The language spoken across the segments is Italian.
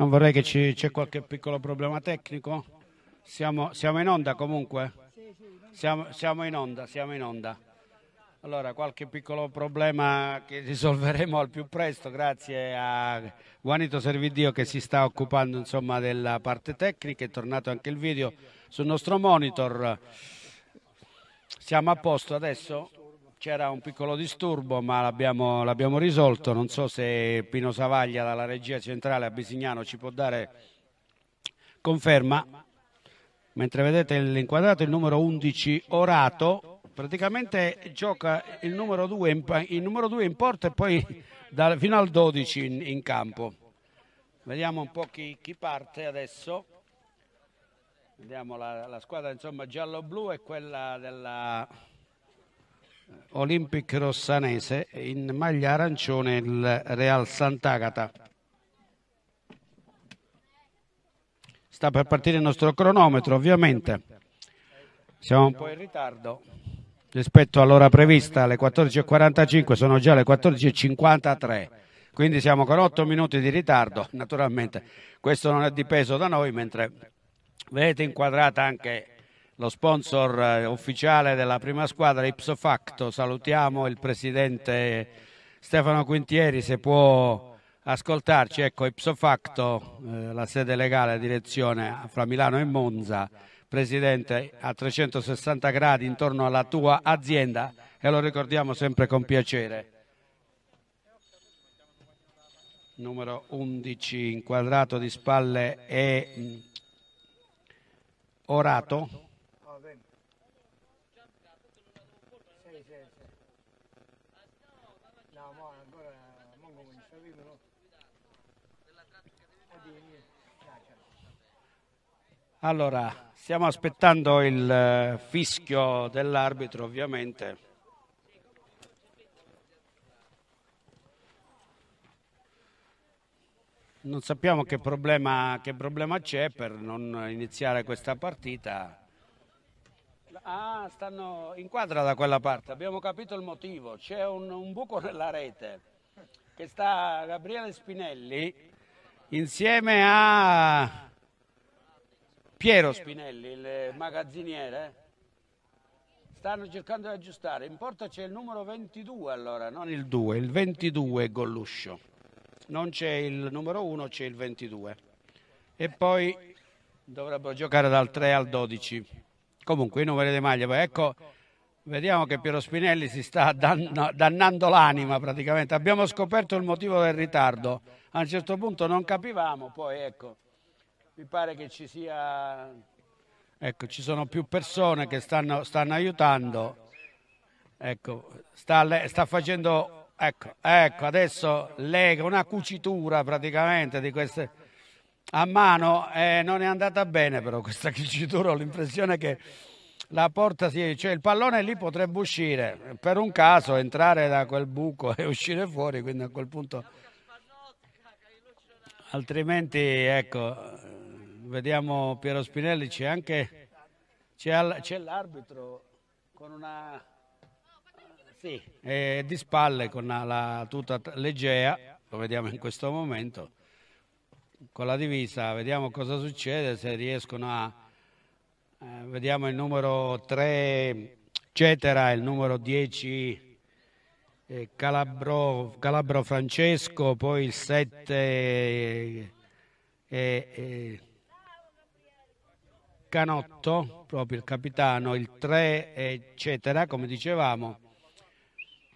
Non vorrei che ci, c'è qualche piccolo problema tecnico. Siamo, siamo in onda comunque? Siamo, siamo, in onda, siamo in onda. Allora, qualche piccolo problema che risolveremo al più presto, grazie a Guanito Servidio che si sta occupando insomma, della parte tecnica, è tornato anche il video sul nostro monitor. Siamo a posto adesso? C'era un piccolo disturbo, ma l'abbiamo, l'abbiamo, risolto. Non so se Pino Savaglia dalla regia centrale a Bisignano ci può dare conferma. Mentre vedete l'inquadrato, il numero 11 Orato, praticamente gioca il numero 2 in, in porta e poi da, fino al 12 in, in, campo. Vediamo un po' chi, chi parte adesso. Vediamo la, la squadra insomma giallo-blu e quella della Olympic Rossanese, in maglia arancione il Real Sant'Agata. Sta per partire il nostro cronometro, ovviamente. Siamo un po' in ritardo rispetto all'ora prevista, alle 14.45, sono già le 14.53. Quindi siamo con 8 minuti di ritardo, naturalmente. Questo non è di peso da noi, mentre vedete inquadrata anche lo sponsor eh, ufficiale della prima squadra, ipso facto. Salutiamo il presidente Stefano Quintieri, se può ascoltarci. Ecco, ipso facto, eh, la sede legale, direzione fra Milano e Monza. Presidente, a 360 gradi intorno alla tua azienda e lo ricordiamo sempre con piacere. Numero 11, inquadrato di spalle e mm, orato. Allora, stiamo aspettando il eh, fischio dell'arbitro ovviamente. Non sappiamo che problema, che problema c'è per non iniziare questa partita. Ah, stanno in quadra da quella parte, abbiamo capito il motivo. C'è un, un buco nella rete che sta Gabriele Spinelli insieme a Piero Spinelli, il magazziniere, eh? stanno cercando di aggiustare. In porta c'è il numero 22 allora, non il 2, il 22 Golluscio. Non c'è il numero 1, c'è il 22. E poi dovrebbero giocare dal 3 al 12. Comunque, i numeri di maglia. Ecco, vediamo che Piero Spinelli si sta dannando l'anima praticamente. Abbiamo scoperto il motivo del ritardo. A un certo punto non capivamo, poi ecco mi pare che ci sia... Ecco, ci sono più persone che stanno, stanno aiutando. Ecco, sta, sta facendo... Ecco, ecco, adesso lega una cucitura praticamente di queste... A mano eh, non è andata bene però questa cucitura, ho l'impressione che la porta si... cioè il pallone lì potrebbe uscire, per un caso entrare da quel buco e uscire fuori, quindi a quel punto altrimenti ecco Vediamo Piero Spinelli, c'è anche c'è, l'arbitro con una... Sì, è di spalle con la tuta leggea, lo vediamo in questo momento, con la divisa, vediamo cosa succede, se riescono a... Eh, vediamo il numero 3 Cetera, il numero 10 eh, Calabro, Calabro, Francesco, poi il 7... Eh, eh Canotto, proprio il capitano, il 3, eccetera, come dicevamo.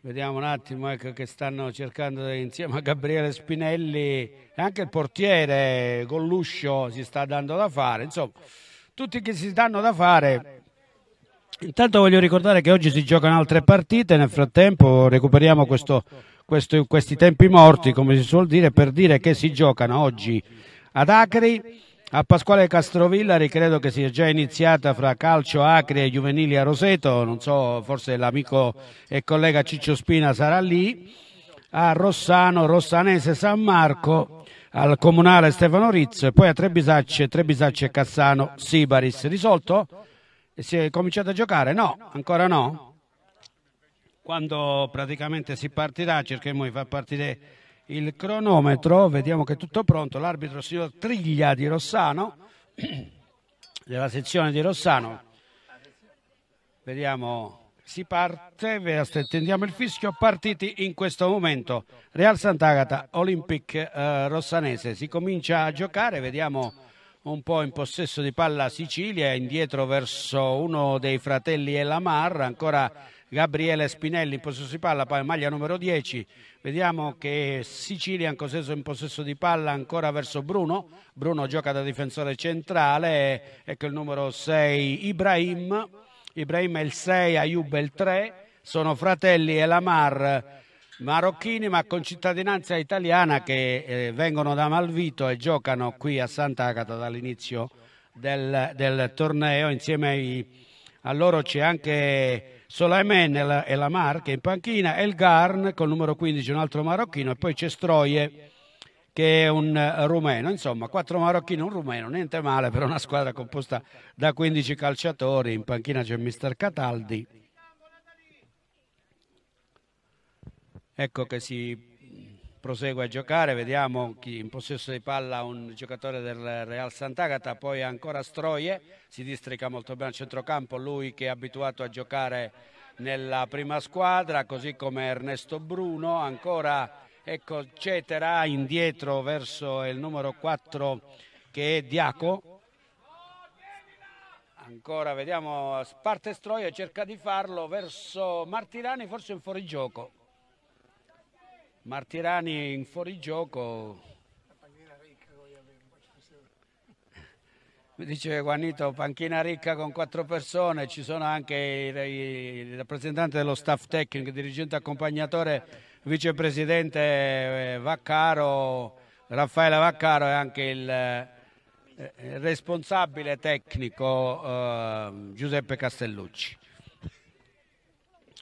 Vediamo un attimo ecco, che stanno cercando insieme a Gabriele Spinelli, e anche il portiere Golluscio si sta dando da fare, insomma, tutti che si danno da fare. Intanto voglio ricordare che oggi si giocano altre partite, nel frattempo recuperiamo questo, questo, questi tempi morti, come si suol dire, per dire che si giocano oggi ad Acri a Pasquale Castrovillari credo che sia già iniziata fra calcio Acre e Juvenili a Roseto, non so, forse l'amico e collega Ciccio Spina sarà lì, a Rossano, Rossanese San Marco, al comunale Stefano Rizzo e poi a Trebisacce, Trebisacce Cassano, Sibaris. Risolto? Si è cominciato a giocare? No, ancora no. Quando praticamente si partirà cercheremo di far partire il cronometro, vediamo che è tutto pronto, l'arbitro signor Triglia di Rossano, della sezione di Rossano, vediamo, si parte, attendiamo il fischio, partiti in questo momento, Real Sant'Agata, Olympic eh, Rossanese, si comincia a giocare, vediamo un po' in possesso di palla Sicilia, indietro verso uno dei fratelli Elamar, ancora Gabriele Spinelli in possesso di palla, poi maglia numero 10, vediamo che Sicilian Coseso in possesso di palla ancora verso Bruno, Bruno gioca da difensore centrale, ecco il numero 6 Ibrahim, Ibrahim è il 6, Ayub è il 3, sono fratelli Elamar marocchini ma con cittadinanza italiana che eh, vengono da Malvito e giocano qui a Sant'Agata dall'inizio del, del, torneo insieme ai, a loro c'è anche Solaimen e la Marca in panchina, El Garn col numero 15 un altro marocchino e poi c'è Stroie che è un eh, rumeno, insomma quattro marocchini e un rumeno, niente male per una squadra composta da 15 calciatori, in panchina c'è mister Cataldi. Ecco che si prosegue a giocare, vediamo chi in possesso di palla un giocatore del Real Sant'Agata, poi ancora Stroie, si districa molto bene al centrocampo, lui che è abituato a giocare nella prima squadra, così come Ernesto Bruno, ancora ecco Cetera indietro verso il numero 4 che è Diaco ancora vediamo parte Stroia cerca di farlo verso Martirani forse un fuorigioco Martirani in fuorigioco. Mi dice Guanito, panchina ricca con quattro persone, ci sono anche il rappresentante dello staff tecnico, dirigente accompagnatore, vicepresidente eh, Vaccaro, Raffaele Vaccaro e anche il, il eh, responsabile tecnico eh, Giuseppe Castellucci.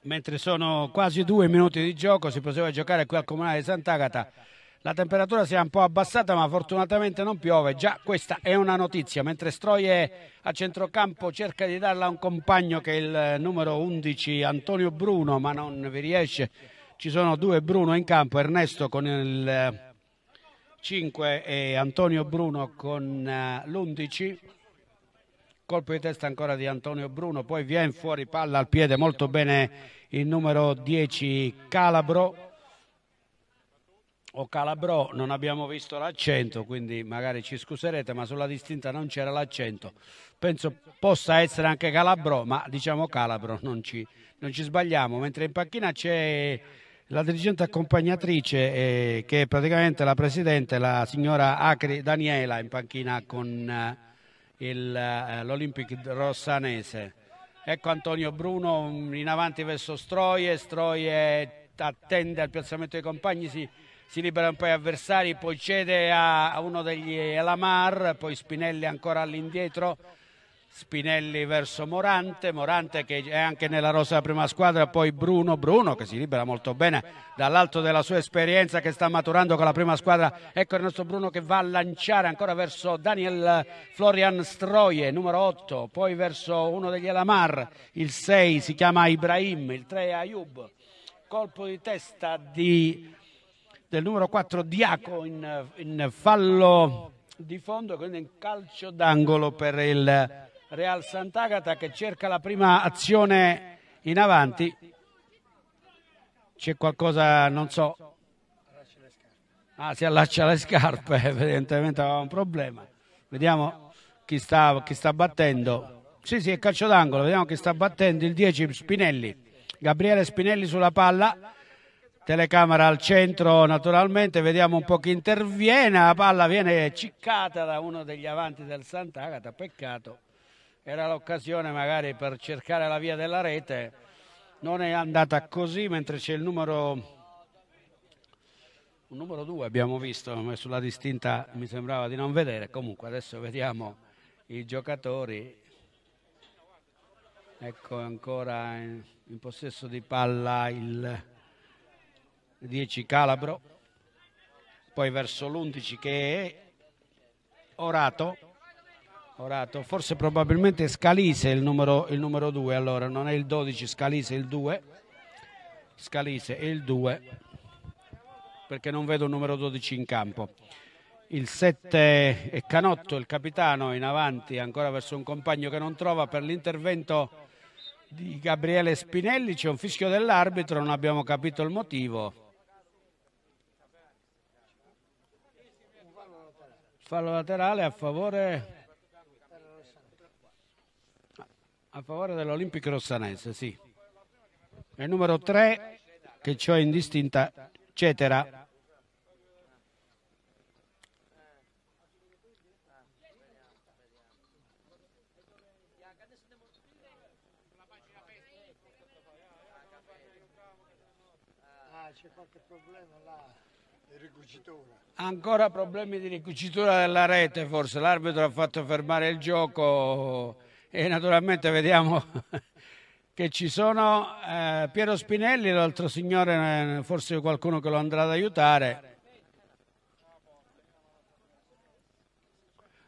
Mentre sono quasi due minuti di gioco, si prosegue a giocare qui al Comunale di Sant'Agata. La temperatura si è un po' abbassata, ma fortunatamente non piove. Già questa è una notizia. Mentre Stroie a centrocampo cerca di darla a un compagno che è il numero 11, Antonio Bruno, ma non vi riesce. Ci sono due Bruno in campo, Ernesto con il 5 e Antonio Bruno con eh, l'11 colpo di testa ancora di Antonio Bruno, poi viene fuori palla al piede molto bene il numero 10 Calabro o Calabro, non abbiamo visto l'accento, quindi magari ci scuserete, ma sulla distinta non c'era l'accento. Penso possa essere anche Calabro, ma diciamo Calabro, non ci, non ci sbagliamo. Mentre in panchina c'è la dirigente accompagnatrice, eh, che è praticamente la presidente, la signora Acri Daniela, in panchina con... Eh, il, eh, l'Olympic Rossanese. Ecco Antonio Bruno in avanti verso Stroie, Stroie attende al piazzamento dei compagni, si, si libera un po' gli avversari, poi cede a, a uno degli Elamar, poi Spinelli ancora all'indietro Spinelli verso Morante, Morante che è anche nella rosa della prima squadra, poi Bruno, Bruno che si libera molto bene dall'alto della sua esperienza che sta maturando con la prima squadra, ecco il nostro Bruno che va a lanciare ancora verso Daniel Florian Stroie, numero 8, poi verso uno degli Elamar, il 6 si chiama Ibrahim, il 3 Ayub, colpo di testa di, del numero 4 Diaco in, in fallo di fondo, quindi in calcio d'angolo per il... Real Sant'Agata che cerca la prima azione in avanti. C'è qualcosa, non so. Ah, si allaccia le scarpe, evidentemente aveva un problema. Vediamo chi sta, chi sta battendo. Sì, sì, è calcio d'angolo, vediamo chi sta battendo. Il 10 Spinelli. Gabriele Spinelli sulla palla. Telecamera al centro, naturalmente, vediamo un po' chi interviene. La palla viene ciccata da uno degli avanti del Sant'Agata, peccato era l'occasione magari per cercare la via della rete, non è andata così mentre c'è il numero... Un numero 2 abbiamo visto, ma sulla distinta mi sembrava di non vedere, comunque adesso vediamo i giocatori. Ecco ancora in, in possesso di palla il 10 Calabro, poi verso l'11 che è Orato Orato, forse probabilmente Scalise il numero, il numero 2, allora non è il 12, Scalise il 2. Scalise il 2 perché non vedo il numero 12 in campo. Il 7 è Canotto, il capitano in avanti ancora verso un compagno che non trova per l'intervento di Gabriele Spinelli, c'è un fischio dell'arbitro, non abbiamo capito il motivo. Fallo laterale a favore A favore dell'Olimpico Rossanese, sì. E il numero 3, che ciò è indistinta, eccetera. Ah, Ancora problemi di ricucitura della rete, forse l'arbitro ha fatto fermare il gioco e naturalmente vediamo che ci sono eh, Piero Spinelli, l'altro signore, eh, forse qualcuno che lo andrà ad aiutare.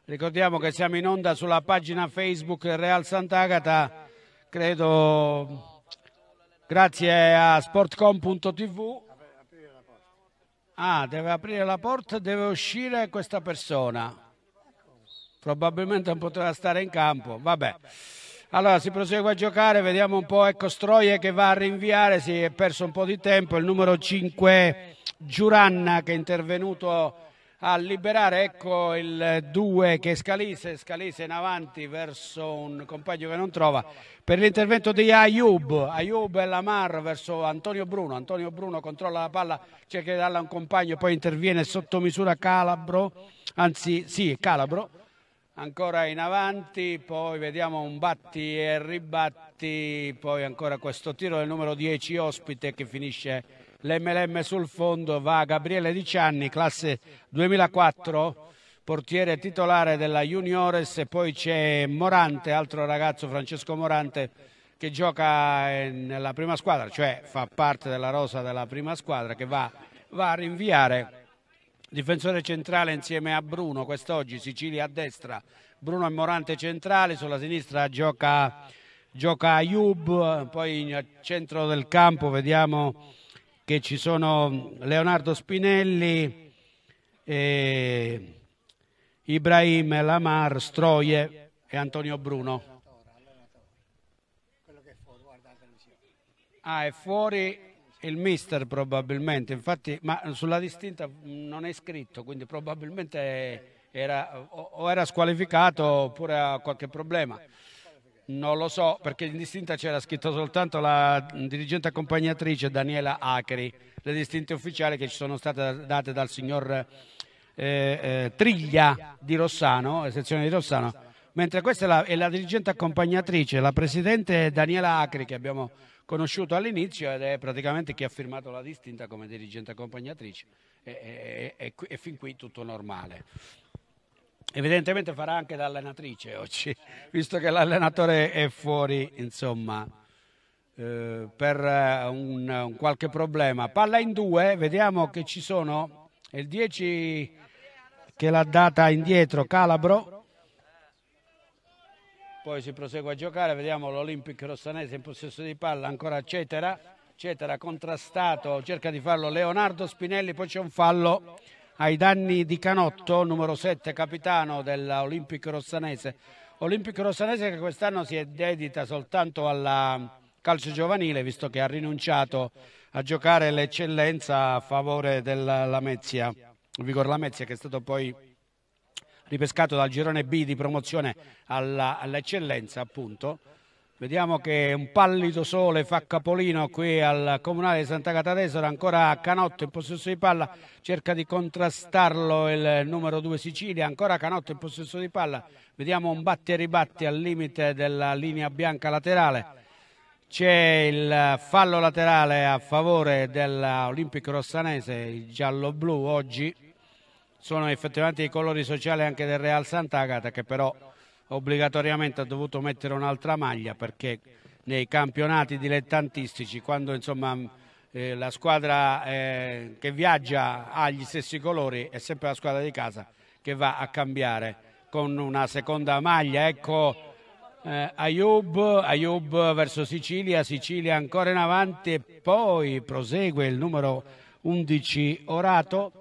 Ricordiamo che siamo in onda sulla pagina Facebook Real Sant'Agata, credo grazie a sportcom.tv. Ah, deve aprire la porta, deve uscire questa persona probabilmente non potrà stare in campo. Vabbè. Allora si prosegue a giocare, vediamo un po', ecco Stroie che va a rinviare, si è perso un po' di tempo, il numero 5 Giuranna che è intervenuto a liberare, ecco il 2 che è Scalise, Scalise in avanti verso un compagno che non trova, per l'intervento di Ayub, Ayub e Lamar verso Antonio Bruno, Antonio Bruno controlla la palla, cerca di darla a un compagno, poi interviene sotto misura Calabro, anzi sì Calabro, ancora in avanti, poi vediamo un batti e ribatti, poi ancora questo tiro del numero 10 ospite che finisce l'MLM sul fondo, va Gabriele Dicianni, classe 2004, portiere titolare della Juniores e poi c'è Morante, altro ragazzo Francesco Morante che gioca eh, nella prima squadra, cioè fa parte della rosa della prima squadra che va, va a rinviare Difensore centrale insieme a Bruno, quest'oggi Sicilia a destra, Bruno è Morante centrale, sulla sinistra gioca, gioca Ayub, poi al centro del campo vediamo che ci sono Leonardo Spinelli, e Ibrahim Lamar, Stroie e Antonio Bruno. Ah, è fuori il mister probabilmente, infatti, ma sulla distinta non è scritto, quindi probabilmente era, o era squalificato oppure ha qualche problema. Non lo so, perché in distinta c'era scritto soltanto la dirigente accompagnatrice Daniela Acri, le distinte ufficiali che ci sono state date dal signor eh, eh, Triglia di Rossano, sezione di Rossano, mentre questa è la, è la dirigente accompagnatrice, la presidente Daniela Acri che abbiamo conosciuto all'inizio ed è praticamente chi ha firmato la distinta come dirigente accompagnatrice e, e, e fin qui tutto normale. Evidentemente farà anche da allenatrice oggi, visto che l'allenatore è fuori, insomma, eh, per eh, un, un qualche problema. Palla in due, vediamo che ci sono, il 10 che l'ha data indietro Calabro, poi si prosegue a giocare, vediamo l'Olympic Rossanese in possesso di palla, ancora Cetera, Cetera contrastato, cerca di farlo Leonardo Spinelli, poi c'è un fallo ai danni di Canotto, numero 7, capitano dell'Olympic Rossanese. Olympic Rossanese che quest'anno si è dedita soltanto al calcio giovanile, visto che ha rinunciato a giocare l'eccellenza a favore della Lamezia, Vigor Lamezia che è stato poi ripescato dal girone B di promozione alla, all'eccellenza appunto. Vediamo che un pallido sole fa capolino qui al comunale di Santa Cata d'Esora, ancora Canotto in possesso di palla, cerca di contrastarlo il numero 2 Sicilia, ancora Canotto in possesso di palla, vediamo un batti e ribatti al limite della linea bianca laterale. C'è il fallo laterale a favore dell'Olimpico Rossanese, il giallo-blu oggi sono effettivamente i colori sociali anche del Real Sant'Agata che però obbligatoriamente ha dovuto mettere un'altra maglia perché nei campionati dilettantistici quando insomma, mm, eh, la squadra eh, che viaggia ha gli stessi colori è sempre la squadra di casa che va a cambiare con una seconda maglia ecco eh, Ayub, Ayub verso Sicilia Sicilia ancora in avanti e poi prosegue il numero 11 Orato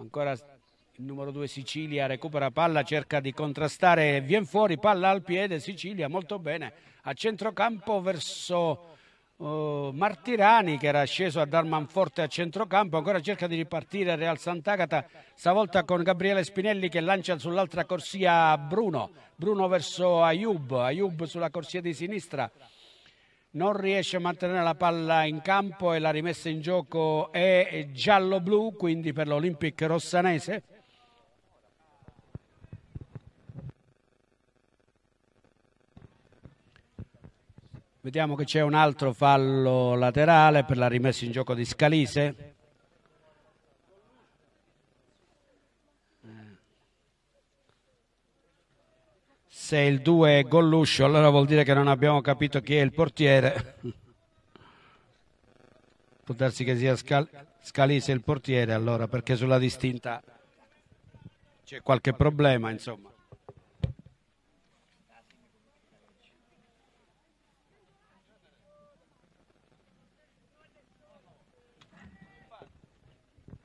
ancora il numero 2 Sicilia recupera palla, cerca di contrastare, viene fuori, palla al piede, Sicilia molto bene, a centrocampo verso uh, Martirani che era sceso a Darman forte a centrocampo, ancora cerca di ripartire Real Sant'Agata, stavolta con Gabriele Spinelli che lancia sull'altra corsia Bruno, Bruno verso Ayub, Ayub sulla corsia di sinistra, non riesce a mantenere la palla in campo e la rimessa in gioco è giallo-blu, quindi per l'Olympic Rossanese. Vediamo che c'è un altro fallo laterale per la rimessa in gioco di Scalise. Se il 2 è golluscio, allora vuol dire che non abbiamo capito chi è il portiere. Può darsi che sia Scal- Scalise il portiere, allora, perché sulla distinta c'è qualche problema, insomma.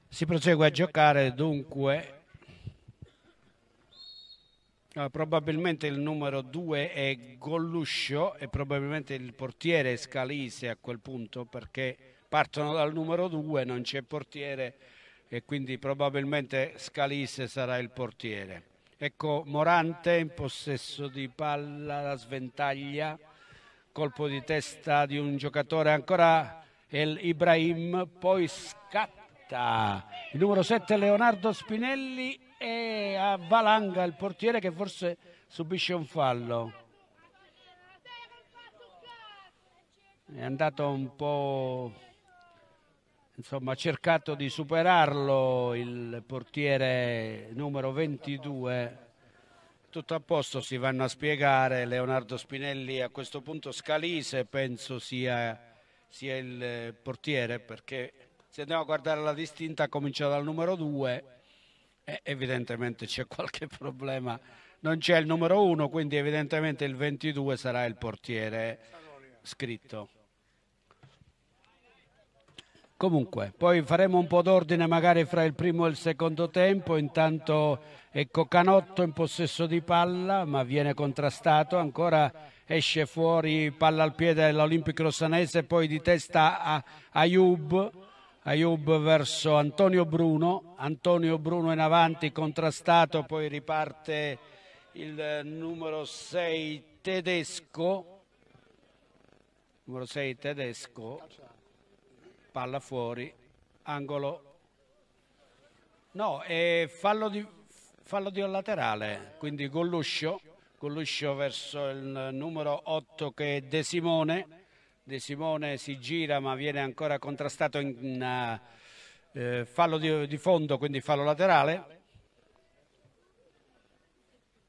Si prosegue a giocare dunque Ah, probabilmente il numero 2 è Golluscio e probabilmente il portiere è Scalise a quel punto perché partono dal numero 2, non c'è portiere e quindi probabilmente Scalise sarà il portiere. Ecco Morante in possesso di palla, la sventaglia, colpo di testa di un giocatore ancora El Ibrahim, poi scatta il numero 7 Leonardo Spinelli e avvalanga il portiere che forse subisce un fallo. È andato un po', insomma, ha cercato di superarlo il portiere numero 22. Tutto a posto, si vanno a spiegare. Leonardo Spinelli a questo punto scalise, penso sia, sia il portiere, perché se andiamo a guardare la distinta comincia dal numero 2 eh, evidentemente c'è qualche problema. Non c'è il numero 1, quindi evidentemente il 22 sarà il portiere scritto. Comunque, poi faremo un po' d'ordine magari fra il primo e il secondo tempo. Intanto ecco Canotto in possesso di palla, ma viene contrastato. Ancora esce fuori palla al piede dell'Olimpico Rossanese, poi di testa a Ayub Ayub verso Antonio Bruno, Antonio Bruno in avanti contrastato, poi riparte il numero 6 tedesco, numero 6 tedesco, palla fuori, angolo, no, e fallo di, fallo di un laterale, quindi Golluscio, Golluscio verso il numero 8 che è De Simone, De Simone si gira ma viene ancora contrastato in, in eh, eh fallo di, di, fondo, quindi fallo laterale.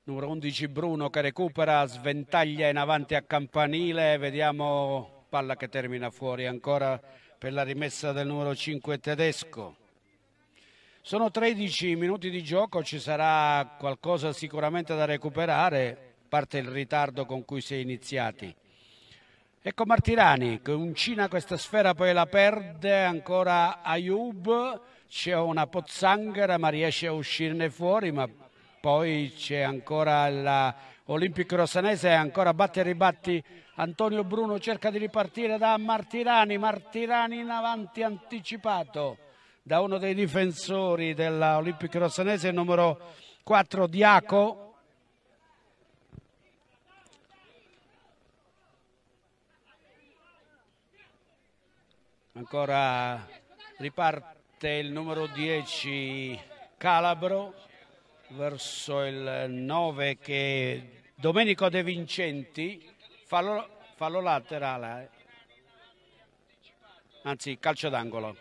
Numero 11 Bruno che recupera, sventaglia in avanti a campanile, vediamo palla che termina fuori ancora per la rimessa del numero 5 tedesco. Sono 13 minuti di gioco, ci sarà qualcosa sicuramente da recuperare, parte il ritardo con cui si è iniziati. Ecco Martirani che uncina questa sfera, poi la perde ancora Ayub, c'è una pozzanghera ma riesce a uscirne fuori, ma poi c'è ancora l'Olimpico Rossanese, ancora batte e ribatti Antonio Bruno cerca di ripartire da Martirani, Martirani in avanti anticipato da uno dei difensori dell'Olimpico Rossanese, numero 4 Diaco ancora riparte il numero 10 Calabro verso il 9 che Domenico De Vincenti fallo, fallo laterale eh. anzi calcio d'angolo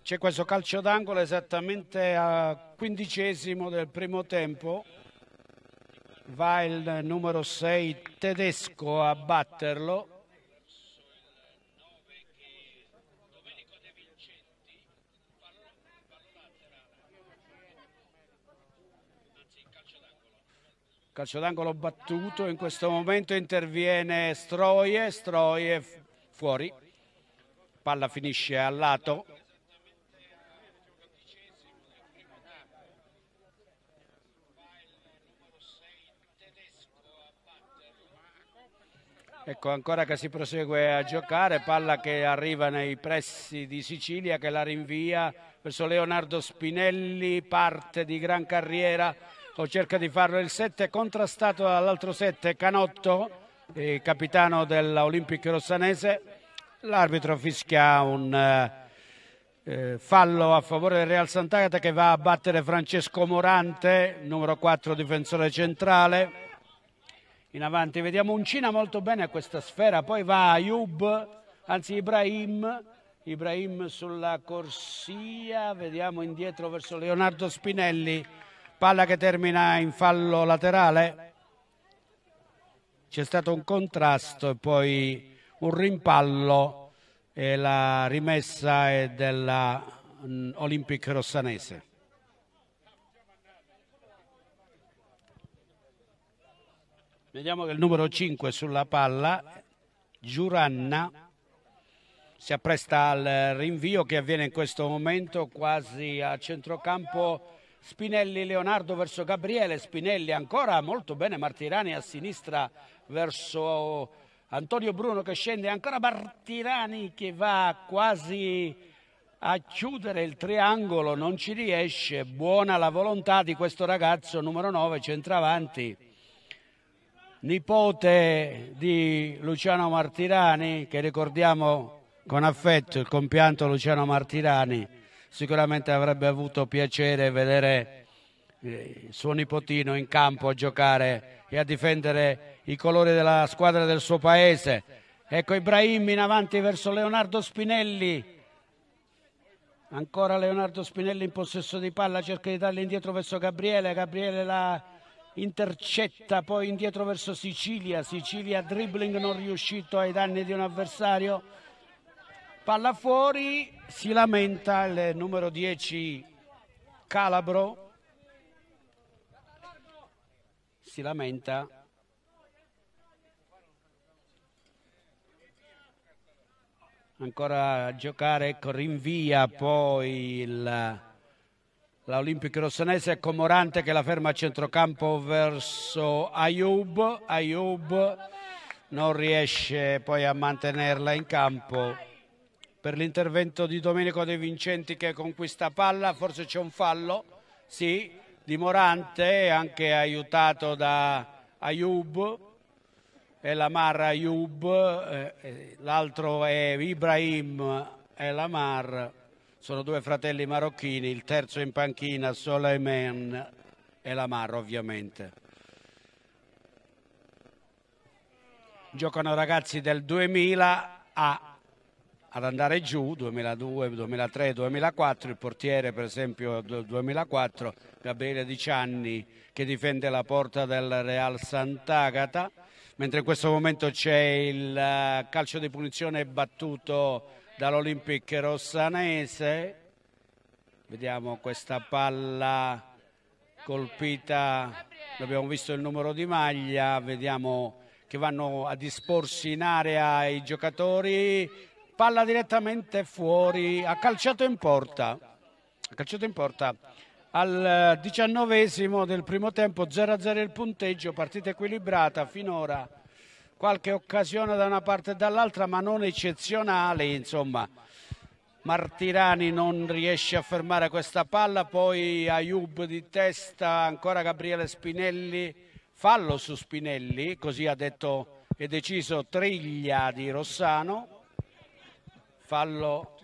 c'è questo calcio d'angolo esattamente a quindicesimo del primo tempo va il numero 6 tedesco a batterlo. Calcio d'angolo battuto, in questo momento interviene Stroie, Stroie fuori, palla finisce a lato. Ecco ancora che si prosegue a giocare, palla che arriva nei pressi di Sicilia che la rinvia verso Leonardo Spinelli, parte di gran carriera o cerca di farlo il 7, contrastato dall'altro 7 Canotto, il capitano dell'Olympic Rossanese. L'arbitro fischia un eh, eh, fallo a favore del Real Sant'Agata che va a battere Francesco Morante, numero 4 difensore centrale in avanti. Vediamo Uncina molto bene a questa sfera, poi va Ayub, anzi Ibrahim, Ibrahim sulla corsia, vediamo indietro verso Leonardo Spinelli, palla che termina in fallo laterale. C'è stato un contrasto e poi un rimpallo e la rimessa è dell'Olympic mm, Rossanese. Vediamo che il numero 5 sulla palla, Giuranna, si appresta al rinvio che avviene in questo momento quasi a centrocampo. Spinelli Leonardo verso Gabriele, Spinelli ancora molto bene, Martirani a sinistra verso Antonio Bruno che scende, ancora Martirani che va quasi a chiudere il triangolo, non ci riesce, buona la volontà di questo ragazzo numero 9 centravanti nipote di Luciano Martirani, che ricordiamo con affetto il compianto Luciano Martirani, sicuramente avrebbe avuto piacere vedere il eh, suo nipotino in campo a giocare e a difendere i colori della squadra del suo paese. Ecco Ibrahim in avanti verso Leonardo Spinelli. Ancora Leonardo Spinelli in possesso di palla, cerca di darla indietro verso Gabriele. Gabriele la intercetta poi indietro verso Sicilia, Sicilia dribbling non riuscito ai danni di un avversario, palla fuori, si lamenta il numero 10 Calabro, si lamenta. Ancora a giocare, ecco, rinvia poi il l'Olimpico Olimpic Rossonese è Morante che la ferma a centrocampo verso Ayub. Ayub non riesce poi a mantenerla in campo per l'intervento di Domenico De Vincenti che conquista palla, forse c'è un fallo, sì, di Morante, anche aiutato da Ayub, e Lamar Ayub, eh, eh, l'altro è Ibrahim Elamar sono due fratelli marocchini, il terzo in panchina, Soleiman e Lamar ovviamente. Giocano ragazzi del 2000 a, ad andare giù, 2002, 2003, 2004, il portiere per esempio 2004, Gabriele Dicianni che difende la porta del Real Sant'Agata, mentre in questo momento c'è il eh, calcio di punizione battuto dall'Olympic Rossanese. Vediamo questa palla colpita, abbiamo visto il numero di maglia, vediamo che vanno a disporsi in area i giocatori, palla direttamente fuori, ha calciato in porta, ha calciato in porta al diciannovesimo del primo tempo, 0-0 il punteggio, partita equilibrata finora qualche occasione da una parte e dall'altra, ma non eccezionale, insomma. Martirani non riesce a fermare questa palla, poi Ayub di testa, ancora Gabriele Spinelli, fallo su Spinelli, così ha detto e deciso Triglia di Rossano, fallo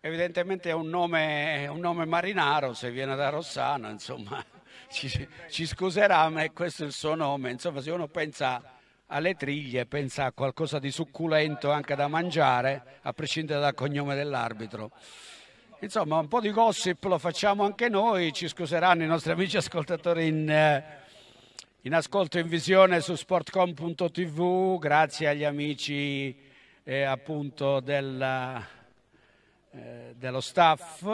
evidentemente è un nome, un nome marinaro se viene da Rossano, insomma ci, ci, scuserà, ma è questo il suo nome. Insomma, se uno pensa alle triglie, pensa a qualcosa di succulento anche da mangiare, a prescindere dal cognome dell'arbitro. Insomma, un po' di gossip lo facciamo anche noi, ci scuseranno i nostri amici ascoltatori in, eh, in ascolto in visione su sportcom.tv, grazie agli amici eh, appunto del eh, dello staff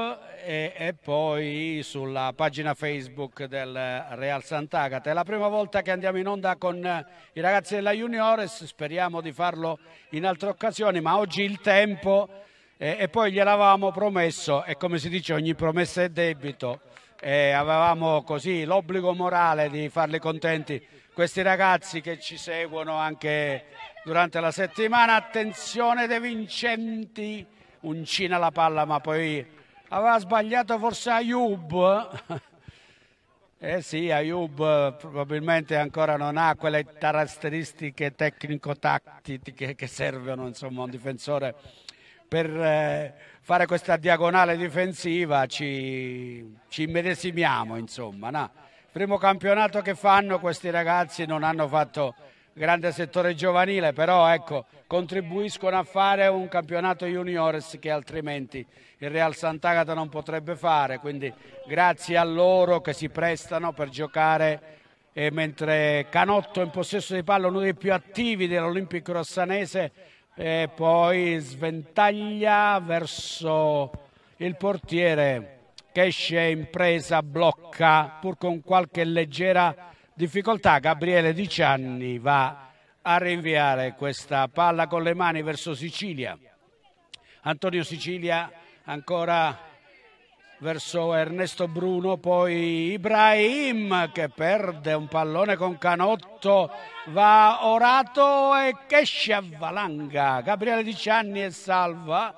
e, e, poi sulla pagina Facebook del Real Sant'Agata. È la prima volta che andiamo in onda con eh, i ragazzi della Juniores, speriamo di farlo in altre occasioni, ma oggi il tempo eh, e poi gliel'avevamo promesso e come si dice ogni promessa è debito e avevamo così l'obbligo morale di farli contenti questi ragazzi che ci seguono anche durante la settimana. Attenzione De Vincenti uncina la palla, ma poi aveva sbagliato forse Ayub. Eh sì, Ayub probabilmente ancora non ha quelle caratteristiche tecnico-tattiche che servono insomma, un difensore per eh, fare questa diagonale difensiva, ci, ci immedesimiamo insomma. No? Primo campionato che fanno questi ragazzi non hanno fatto grande settore giovanile, però ecco, contribuiscono a fare un campionato juniores che altrimenti il Real Sant'Agata non potrebbe fare, quindi grazie a loro che si prestano per giocare e mentre Canotto in possesso di palla uno dei più attivi dell'Olimpico Rossanese e poi sventaglia verso il portiere che esce in presa, blocca pur con qualche leggera difficoltà Gabriele Di Cianni va a rinviare questa palla con le mani verso Sicilia. Antonio Sicilia ancora verso Ernesto Bruno, poi Ibrahim che perde un pallone con Canotto, va Orato e che si avvalanga. Gabriele Di Cianni e salva.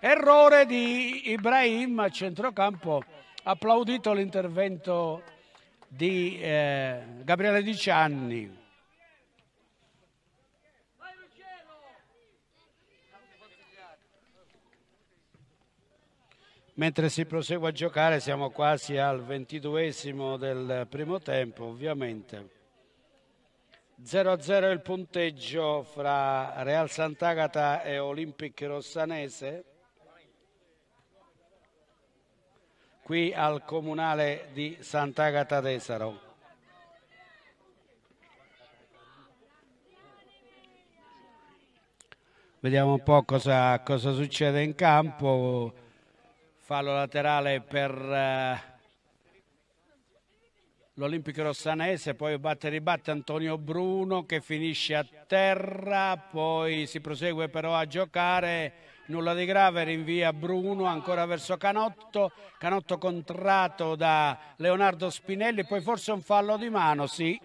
Errore di Ibrahim a centrocampo, applaudito l'intervento di eh, Gabriele Di Cianni. Mentre si prosegue a giocare siamo quasi al ventiduesimo del primo tempo ovviamente. 0-0 il punteggio fra Real Sant'Agata e Olympic Rossanese. qui al Comunale di Sant'Agata d'Esaro. Vediamo un po' cosa, cosa, succede in campo. Fallo laterale per eh, l'Olimpico Rossanese, poi batte e ribatte Antonio Bruno che finisce a terra, poi si prosegue però a giocare nulla di grave, rinvia Bruno ancora verso Canotto, Canotto contratto da Leonardo Spinelli, poi forse un fallo di mano, sì,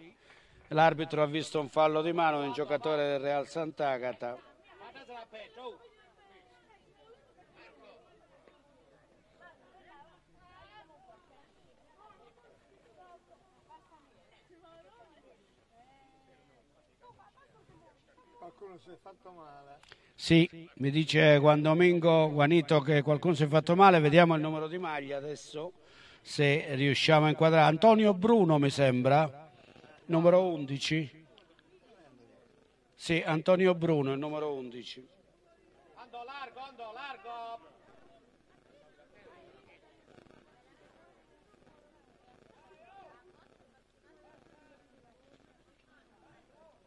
l'arbitro ha visto un fallo di mano di un giocatore del Real Sant'Agata. Qualcuno si è fatto male. Sì, mi dice Juan Domingo Guanito che qualcuno si è fatto male, vediamo il numero di maglia adesso se riusciamo a inquadrare. Antonio Bruno mi sembra, numero 11. Sì, Antonio Bruno, il numero 11. Andò largo, andò largo.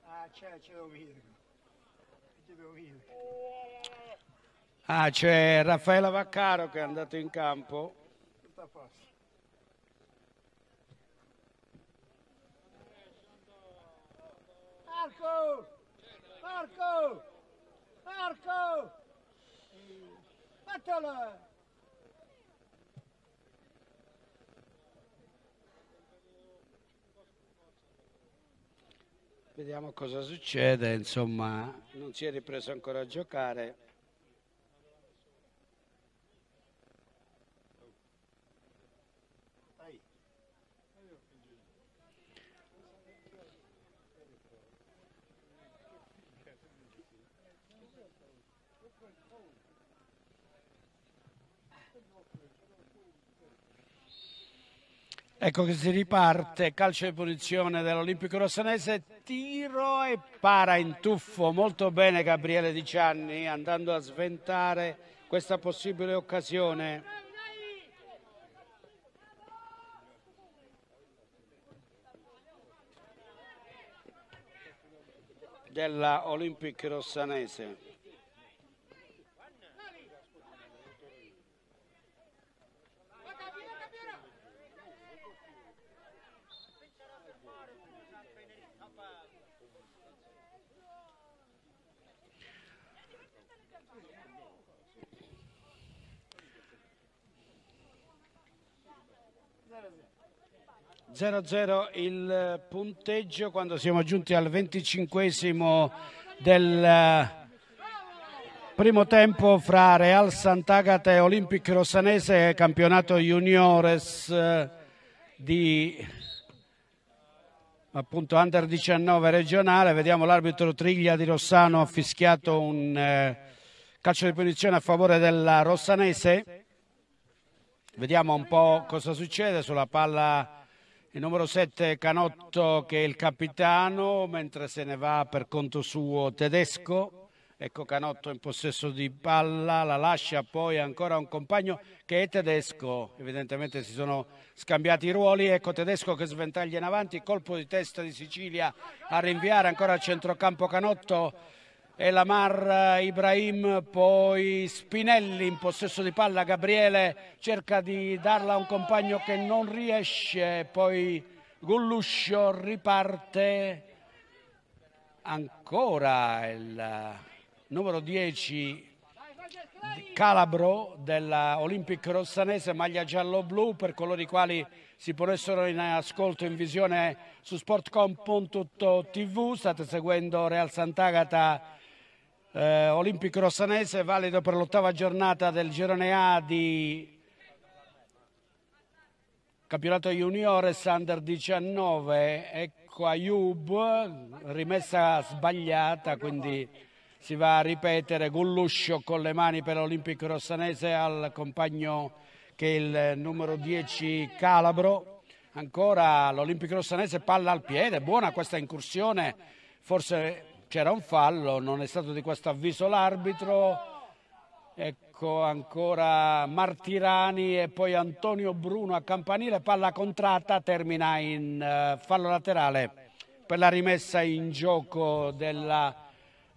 Ah, c'è, c'è lo Ah, c'è Raffaella Vaccaro che è andato in campo. Marco! Marco! Marco! Fatelo! Vediamo cosa succede, insomma non si è ripreso ancora a giocare. Ecco che si riparte, calcio di punizione dell'Olimpico Rossanese, tiro e para in tuffo, molto bene Gabriele Di Cianni andando a sventare questa possibile occasione. della Olympic Rossanese. 0-0 il eh, punteggio quando siamo giunti al venticinquesimo del eh, primo tempo fra Real Sant'Agata e Olympic Rossanese, campionato juniores eh, di appunto under 19 regionale. Vediamo l'arbitro Triglia di Rossano ha fischiato un calcio di punizione a favore della Rossanese. Vediamo un po' cosa succede sulla palla il numero 7 Canotto che è il capitano, mentre se ne va per conto suo Tedesco. Ecco Canotto in possesso di palla, la lascia poi ancora un compagno che è Tedesco. Evidentemente si sono scambiati i ruoli. Ecco Tedesco che sventaglia in avanti, colpo di testa di Sicilia a rinviare ancora a centrocampo Canotto e Elamar Ibrahim, poi Spinelli in possesso di palla, Gabriele cerca di darla a un compagno che non riesce, poi Gulluscio riparte, ancora il numero 10 Calabro dell'Olympic Rossanese, maglia giallo-blu per coloro i quali si ponessero in ascolto in visione su sportcom.tv. State seguendo Real Sant'Agata eh, Olimpico Rossanese, valido per l'ottava giornata del girone A di campionato juniore Sander 19. Ecco Ayub, rimessa sbagliata, quindi si va a ripetere Gulluscio con le mani per l'Olimpico Rossanese al compagno che è il numero 10 Calabro. Ancora l'Olimpico Rossanese palla al piede, buona questa incursione, forse c'era un fallo, non è stato di questo avviso l'arbitro, ecco ancora Martirani e poi Antonio Bruno a campanile, palla contratta, termina in eh, fallo laterale per la rimessa in gioco della...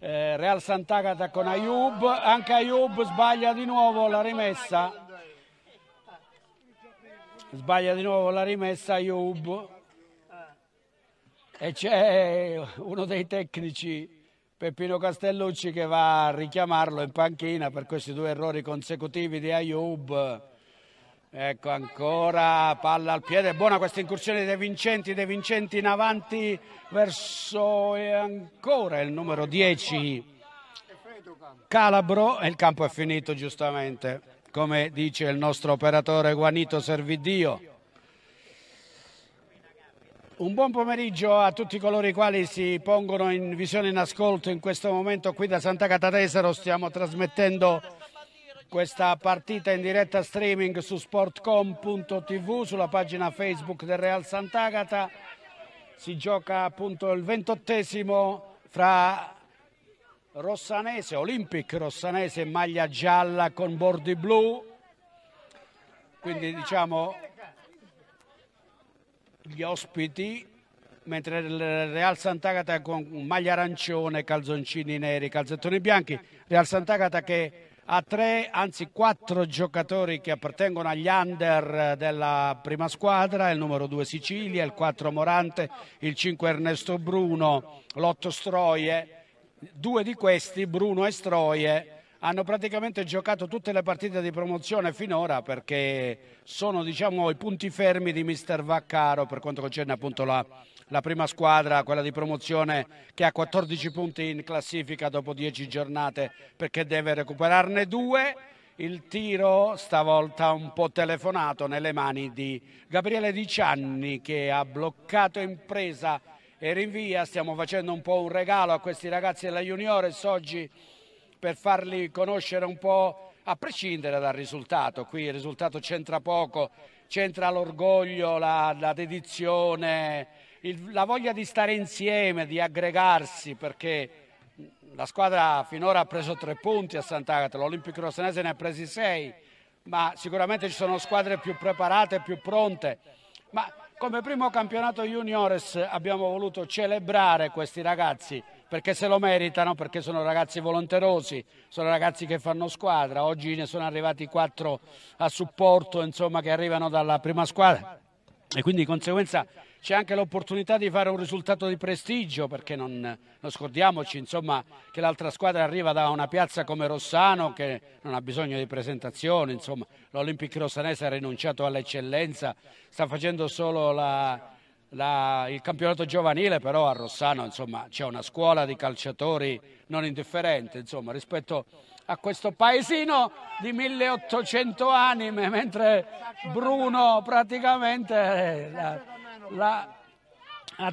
Eh, Real Sant'Agata con Ayub, anche Ayub sbaglia di nuovo la rimessa, sbaglia di nuovo la rimessa Ayub e c'è uno dei tecnici Peppino Castellucci che va a richiamarlo in panchina per questi due errori consecutivi di Ayub. Ecco ancora palla al piede, buona questa incursione dei Vincenti, dei Vincenti in avanti verso e ancora il numero 10 Calabro e il campo è finito giustamente, come dice il nostro operatore Guanito Servidio. Un buon pomeriggio a tutti coloro i quali si pongono in visione in ascolto in questo momento qui da Santa Cata Stiamo trasmettendo questa partita in diretta streaming su sportcom.tv sulla pagina Facebook del Real Sant'Agata. Si gioca appunto il ventottesimo fra Rossanese, Olympic Rossanese, maglia gialla con bordi blu. Quindi diciamo gli ospiti, mentre il Real Sant'Agata con maglia arancione, calzoncini neri, calzettoni bianchi. Real Sant'Agata che ha tre, anzi quattro giocatori che appartengono agli under della prima squadra, il numero due Sicilia, il quattro Morante, il cinque Ernesto Bruno, l'otto Stroie. Due di questi, Bruno e Stroie, hanno praticamente giocato tutte le partite di promozione finora perché sono diciamo, i punti fermi di mister Vaccaro per quanto concerne appunto la, la prima squadra, quella di promozione che ha 14 punti in classifica dopo 10 giornate perché deve recuperarne due il tiro stavolta un po' telefonato nelle mani di Gabriele Di Cianni che ha bloccato impresa e rinvia, stiamo facendo un po' un regalo a questi ragazzi della Juniores oggi per farli conoscere un po' a prescindere dal risultato. Qui il risultato c'entra poco, c'entra l'orgoglio, la, la dedizione, il, la voglia di stare insieme, di aggregarsi, perché la squadra finora ha preso tre punti a Sant'Agata, l'Olimpico Rossanese ne ha presi sei, ma sicuramente ci sono squadre più preparate, più pronte. Ma come primo campionato juniores abbiamo voluto celebrare questi ragazzi perché se lo meritano, perché sono ragazzi volonterosi, sono ragazzi che fanno squadra, oggi ne sono arrivati quattro a supporto insomma, che arrivano dalla prima squadra e quindi di conseguenza c'è anche l'opportunità di fare un risultato di prestigio perché non, non scordiamoci insomma, che l'altra squadra arriva da una piazza come Rossano che non ha bisogno di presentazioni l'Olympic Rossanese ha rinunciato all'eccellenza sta facendo solo la, la, il campionato giovanile, però a Rossano insomma, c'è una scuola di calciatori non indifferente insomma, rispetto a questo paesino di 1800 anime, mentre Bruno praticamente eh, l'ha, l'ha,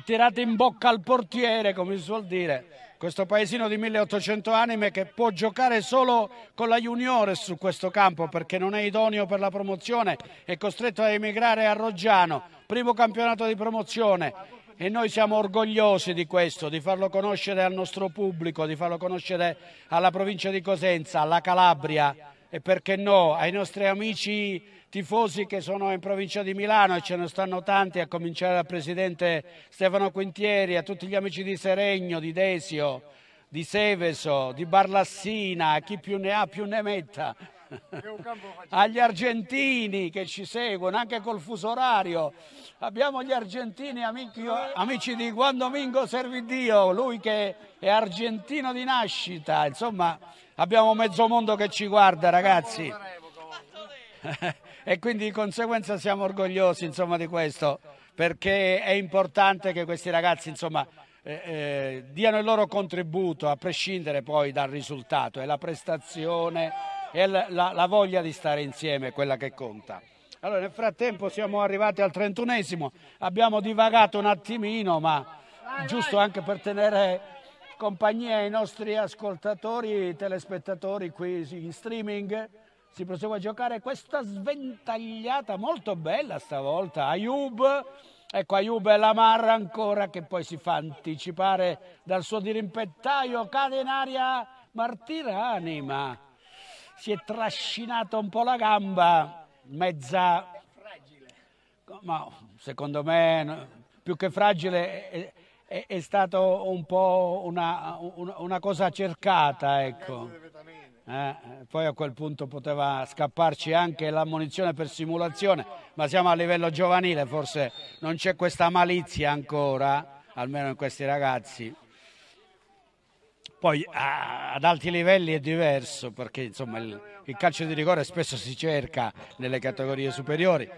tirato in bocca al portiere, come si suol dire questo paesino di 1800 anime che può giocare solo con la Juniores su questo campo perché non è idoneo per la promozione, è costretto a emigrare a Roggiano, primo campionato di promozione e noi siamo orgogliosi di questo, di farlo conoscere al nostro pubblico, di farlo conoscere alla provincia di Cosenza, alla Calabria e perché no ai nostri amici tifosi che sono in provincia di Milano e ce ne stanno tanti, a cominciare dal presidente Stefano Quintieri, a tutti gli amici di Seregno, di Desio, di Seveso, di Barlassina, a chi più ne ha più ne metta. Agli argentini che ci seguono anche col fuso orario, abbiamo gli argentini amici, amici di Juan Domingo Servidio, lui che è argentino di nascita, insomma Abbiamo mezzo mondo che ci guarda, ragazzi. e quindi di conseguenza siamo orgogliosi insomma, di questo, perché è importante che questi ragazzi insomma, eh, eh, diano il loro contributo, a prescindere poi dal risultato, è la prestazione, e la, la, voglia di stare insieme quella che conta. Allora, nel frattempo siamo arrivati al trentunesimo abbiamo divagato un attimino, ma giusto anche per tenere compagnia ai nostri ascoltatori, e telespettatori qui in streaming. Si prosegue a giocare questa sventagliata molto bella stavolta. Ayub, ecco Ayub è la ancora che poi si fa anticipare dal suo dirimpettaio. Cade in aria Martiranima. Si è trascinato un po' la gamba, mezza... Ma secondo me più che fragile è, è stata un po' una, una, una, cosa cercata, ecco. Eh, poi a quel punto poteva scapparci anche l'ammonizione per simulazione, ma siamo a livello giovanile, forse non c'è questa malizia ancora, almeno in questi ragazzi. Poi ah, ad alti livelli è diverso perché insomma, il, il calcio di rigore spesso si cerca nelle categorie superiori,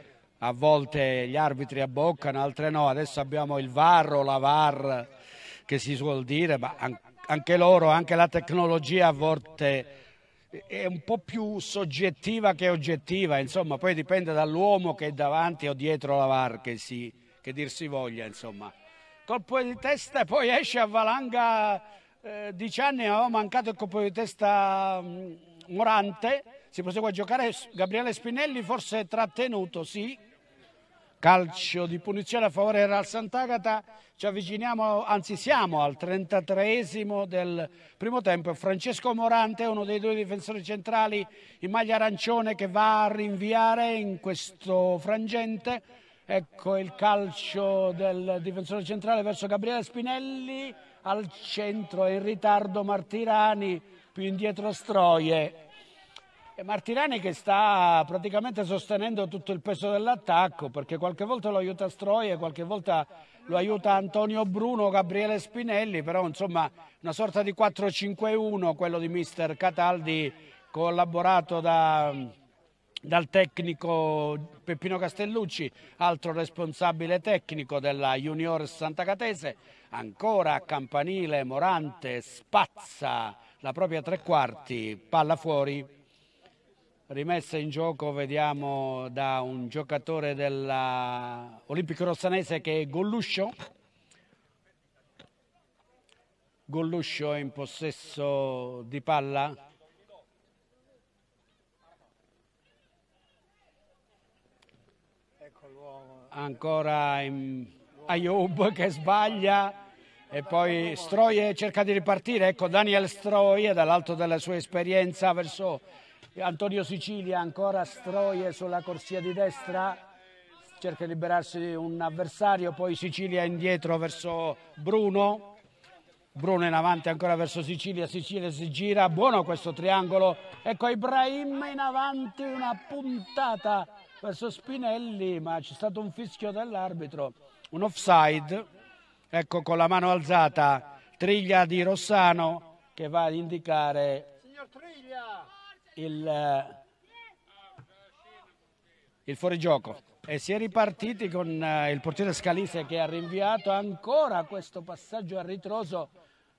a volte gli arbitri abboccano, altre no, adesso abbiamo il VAR o la VAR che si suol dire, ma anche loro, anche la tecnologia a volte è un po' più soggettiva che oggettiva, insomma, poi dipende dall'uomo che è davanti o dietro la VAR che, si, che dir si voglia, insomma. Colpo di testa e poi esce a valanga eh, 10 anni, aveva mancato il colpo di testa mh, mm, Morante, si prosegue a giocare, Gabriele Spinelli forse trattenuto, sì, calcio di punizione a favore del Sant'Agata, ci avviciniamo, anzi siamo al 33esimo del primo tempo, Francesco Morante, uno dei due difensori centrali in maglia arancione che va a rinviare in questo frangente, ecco il calcio del difensore centrale verso Gabriele Spinelli, al centro in ritardo Martirani, più indietro Stroie, Martirani che sta praticamente sostenendo tutto il peso dell'attacco perché qualche volta lo aiuta Stroie, qualche volta lo aiuta Antonio Bruno, Gabriele Spinelli, però insomma una sorta di 4-5-1 quello di mister Cataldi collaborato da, dal tecnico Peppino Castellucci, altro responsabile tecnico della Junior Santa Catese, ancora Campanile, Morante, spazza la propria tre quarti, palla fuori rimessa in gioco vediamo da un giocatore dell'Olimpico Rossanese che è Golluscio Golluscio in possesso di palla ancora in... Ayoub che sbaglia e poi Stroie cerca di ripartire ecco Daniel Stroie dall'alto della sua esperienza verso Antonio Sicilia ancora stroie sulla corsia di destra, cerca di liberarsi un avversario, poi Sicilia indietro verso Bruno, Bruno in avanti ancora verso Sicilia, Sicilia si gira, buono questo triangolo, ecco Ibrahim in avanti, una puntata verso Spinelli, ma c'è stato un fischio dell'arbitro, un offside, ecco con la mano alzata Triglia di Rossano che va ad indicare... Signor Triglia! il, eh, il fuorigioco. E si è ripartiti con eh, il portiere Scalise che ha rinviato ancora questo passaggio a ritroso.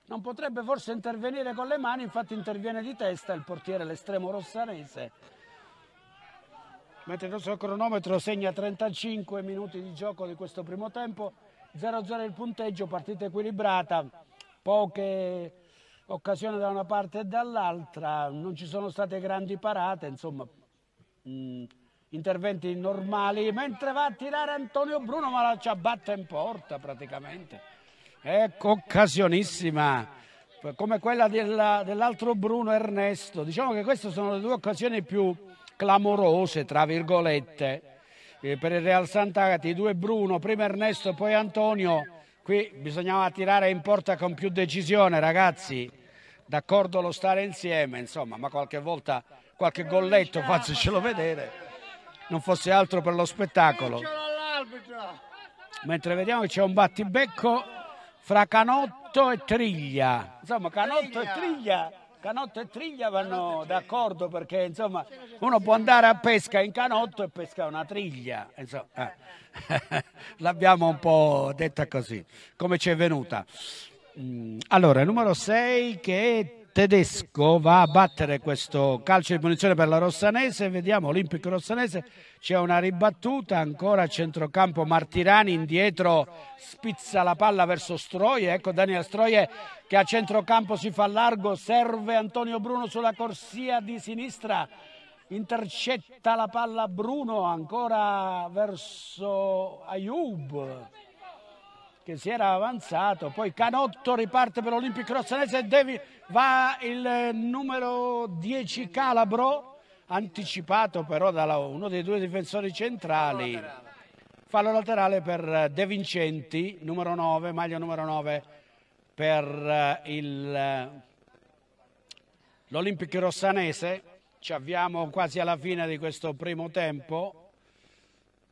Non potrebbe forse intervenire con le mani, infatti interviene di testa il portiere, l'estremo rossanese. Mentre il nostro cronometro segna 35 minuti di gioco di questo primo tempo, 0-0 il punteggio, partita equilibrata, poche occasione da una parte e dall'altra, non ci sono state grandi parate, insomma, mh, mm, interventi normali, mentre va a tirare Antonio Bruno ma la ciabatta in porta praticamente. Ecco, occasionissima, come quella della, dell'altro Bruno Ernesto. Diciamo che queste sono le due occasioni più clamorose, tra virgolette, eh, per il Real Sant'Agati, i due Bruno, prima Ernesto e poi Antonio Qui bisognava tirare in porta con più decisione, ragazzi. D'accordo lo stare insieme, insomma, ma qualche volta qualche golletto faccelo vedere. Non fosse altro per lo spettacolo. Mentre vediamo che c'è un battibecco fra Canotto e Triglia. Insomma, Canotto e Triglia Canotto e Triglia vanno d'accordo perché insomma uno può andare a pesca in canotto e pescare una triglia. Insomma, eh. L'abbiamo un po' detta così, come ci è venuta. Mm, allora, numero 6 che è tedesco va a battere questo calcio di punizione per la Rossanese, vediamo Olimpico Rossanese, c'è una ribattuta, ancora centrocampo Martirani indietro spizza la palla verso Stroie, ecco Daniel Stroie che a centrocampo si fa largo, serve Antonio Bruno sulla corsia di sinistra, intercetta la palla Bruno ancora verso Ayub che si era avanzato, poi Canotto riparte per l'Olympic Rossanese, Devi va il eh, numero 10 Calabro, anticipato però da uno dei due difensori centrali. Fallo laterale per eh, De Vincenti, numero 9, maglia numero 9 per eh, l'Olympic Rossanese. Ci avviamo quasi alla fine di questo primo tempo.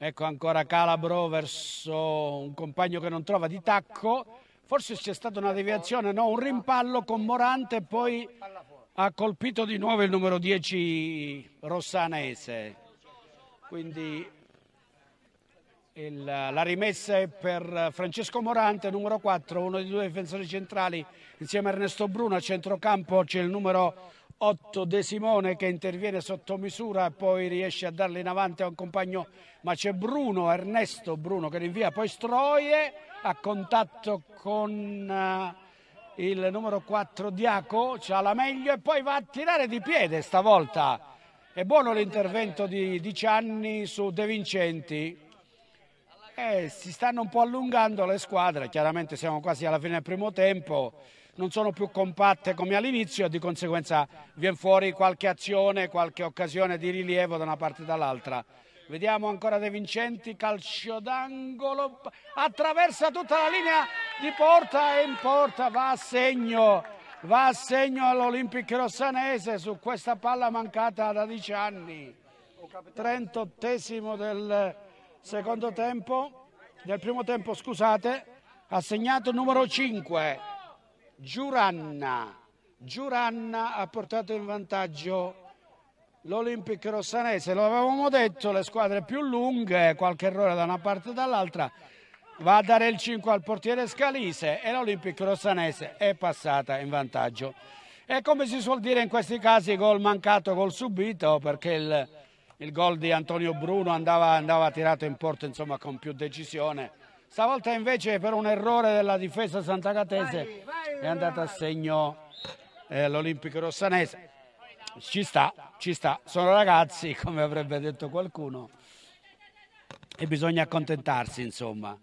Ecco ancora Calabro verso un compagno che non trova di tacco. Forse c'è stata una deviazione, no, un rimpallo con Morante e poi ha colpito di nuovo il numero 10 Rossanese. Quindi il, la rimessa è per Francesco Morante, numero 4, uno dei due difensori centrali, insieme a Ernesto Bruno. A centrocampo c'è il numero 10. 8 De Simone che interviene sotto misura e poi riesce a darle in avanti a un compagno, ma c'è Bruno, Ernesto Bruno che rinvia, poi Stroie a contatto con eh, il numero 4 Diaco, c'ha la meglio e poi va a tirare di piede stavolta. È buono l'intervento di, di su De Vincenti. Eh, si stanno un po' allungando le squadre, chiaramente siamo quasi alla fine del primo tempo non sono più compatte come all'inizio e di conseguenza viene fuori qualche azione, qualche occasione di rilievo da una parte e dall'altra. Vediamo ancora De Vincenti, calcio d'angolo, attraversa tutta la linea di porta e in porta va a segno, va a segno all'Olimpic Rossanese su questa palla mancata da 10 anni. 38 del secondo tempo, del primo tempo scusate, ha segnato numero 5. Giuranna. Giuranna ha portato in vantaggio l'Olympic Rossanese, lo avevamo detto, le squadre più lunghe, qualche errore da una parte o dall'altra, va a dare il 5 al portiere Scalise e l'Olympic Rossanese è passata in vantaggio. E come si suol dire in questi casi, gol mancato, gol subito, perché il, il gol di Antonio Bruno andava, andava tirato in porto insomma, con più decisione Stavolta invece per un errore della difesa santa catese è andata a segno eh, l'Olimpico Rossanese. Ci sta, ci sta. Sono ragazzi, come avrebbe detto qualcuno, e bisogna accontentarsi, insomma.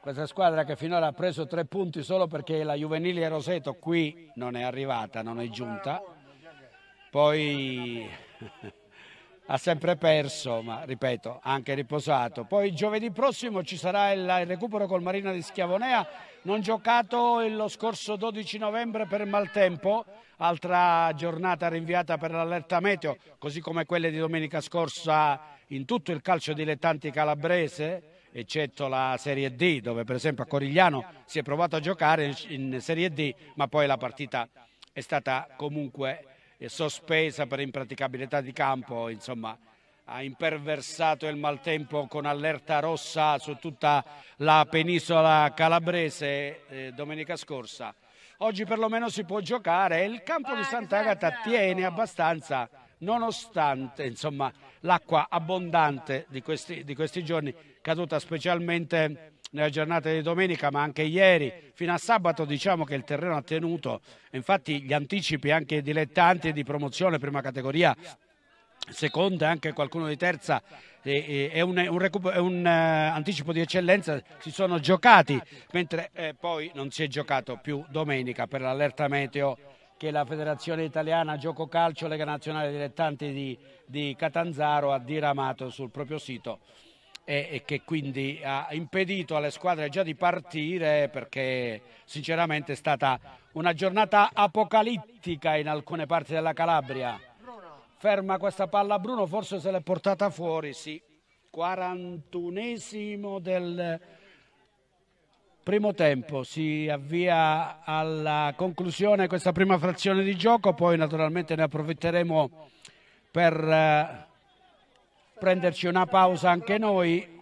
Questa squadra che finora ha preso tre punti solo perché la Juvenile Roseto qui non è arrivata, non è giunta. Poi ha sempre perso, ma ripeto, anche riposato. Poi giovedì prossimo ci sarà il, recupero col Marina di Schiavonea, non giocato lo scorso 12 novembre per maltempo, altra giornata rinviata per l'allerta meteo, così come quelle di domenica scorsa in tutto il calcio dilettanti calabrese eccetto la Serie D dove per esempio a Corigliano si è provato a giocare in Serie D ma poi la partita è stata comunque sospesa per impraticabilità di campo, insomma ha imperversato il maltempo con allerta rossa su tutta la penisola calabrese eh, domenica scorsa. Oggi perlomeno si può giocare e il campo di Sant'Agata tiene abbastanza nonostante l'acqua abbondante di questi, di questi giorni caduta specialmente nella giornata di domenica ma anche ieri fino a sabato diciamo che il terreno ha tenuto infatti gli anticipi anche dilettanti di promozione prima categoria seconda e anche qualcuno di terza è un, un, è un uh, anticipo di eccellenza, si sono giocati, mentre eh, poi non si è giocato più domenica per l'allerta meteo che la Federazione Italiana Gioco Calcio Lega Nazionale Dilettanti di, di Catanzaro ha diramato sul proprio sito e, che quindi ha impedito alle squadre già di partire perché sinceramente è stata una giornata apocalittica in alcune parti della Calabria. Ferma questa palla Bruno, forse se l'è portata fuori, sì. 41esimo del primo tempo, si avvia alla conclusione questa prima frazione di gioco, poi naturalmente ne approfitteremo per eh, prenderci una pausa anche noi.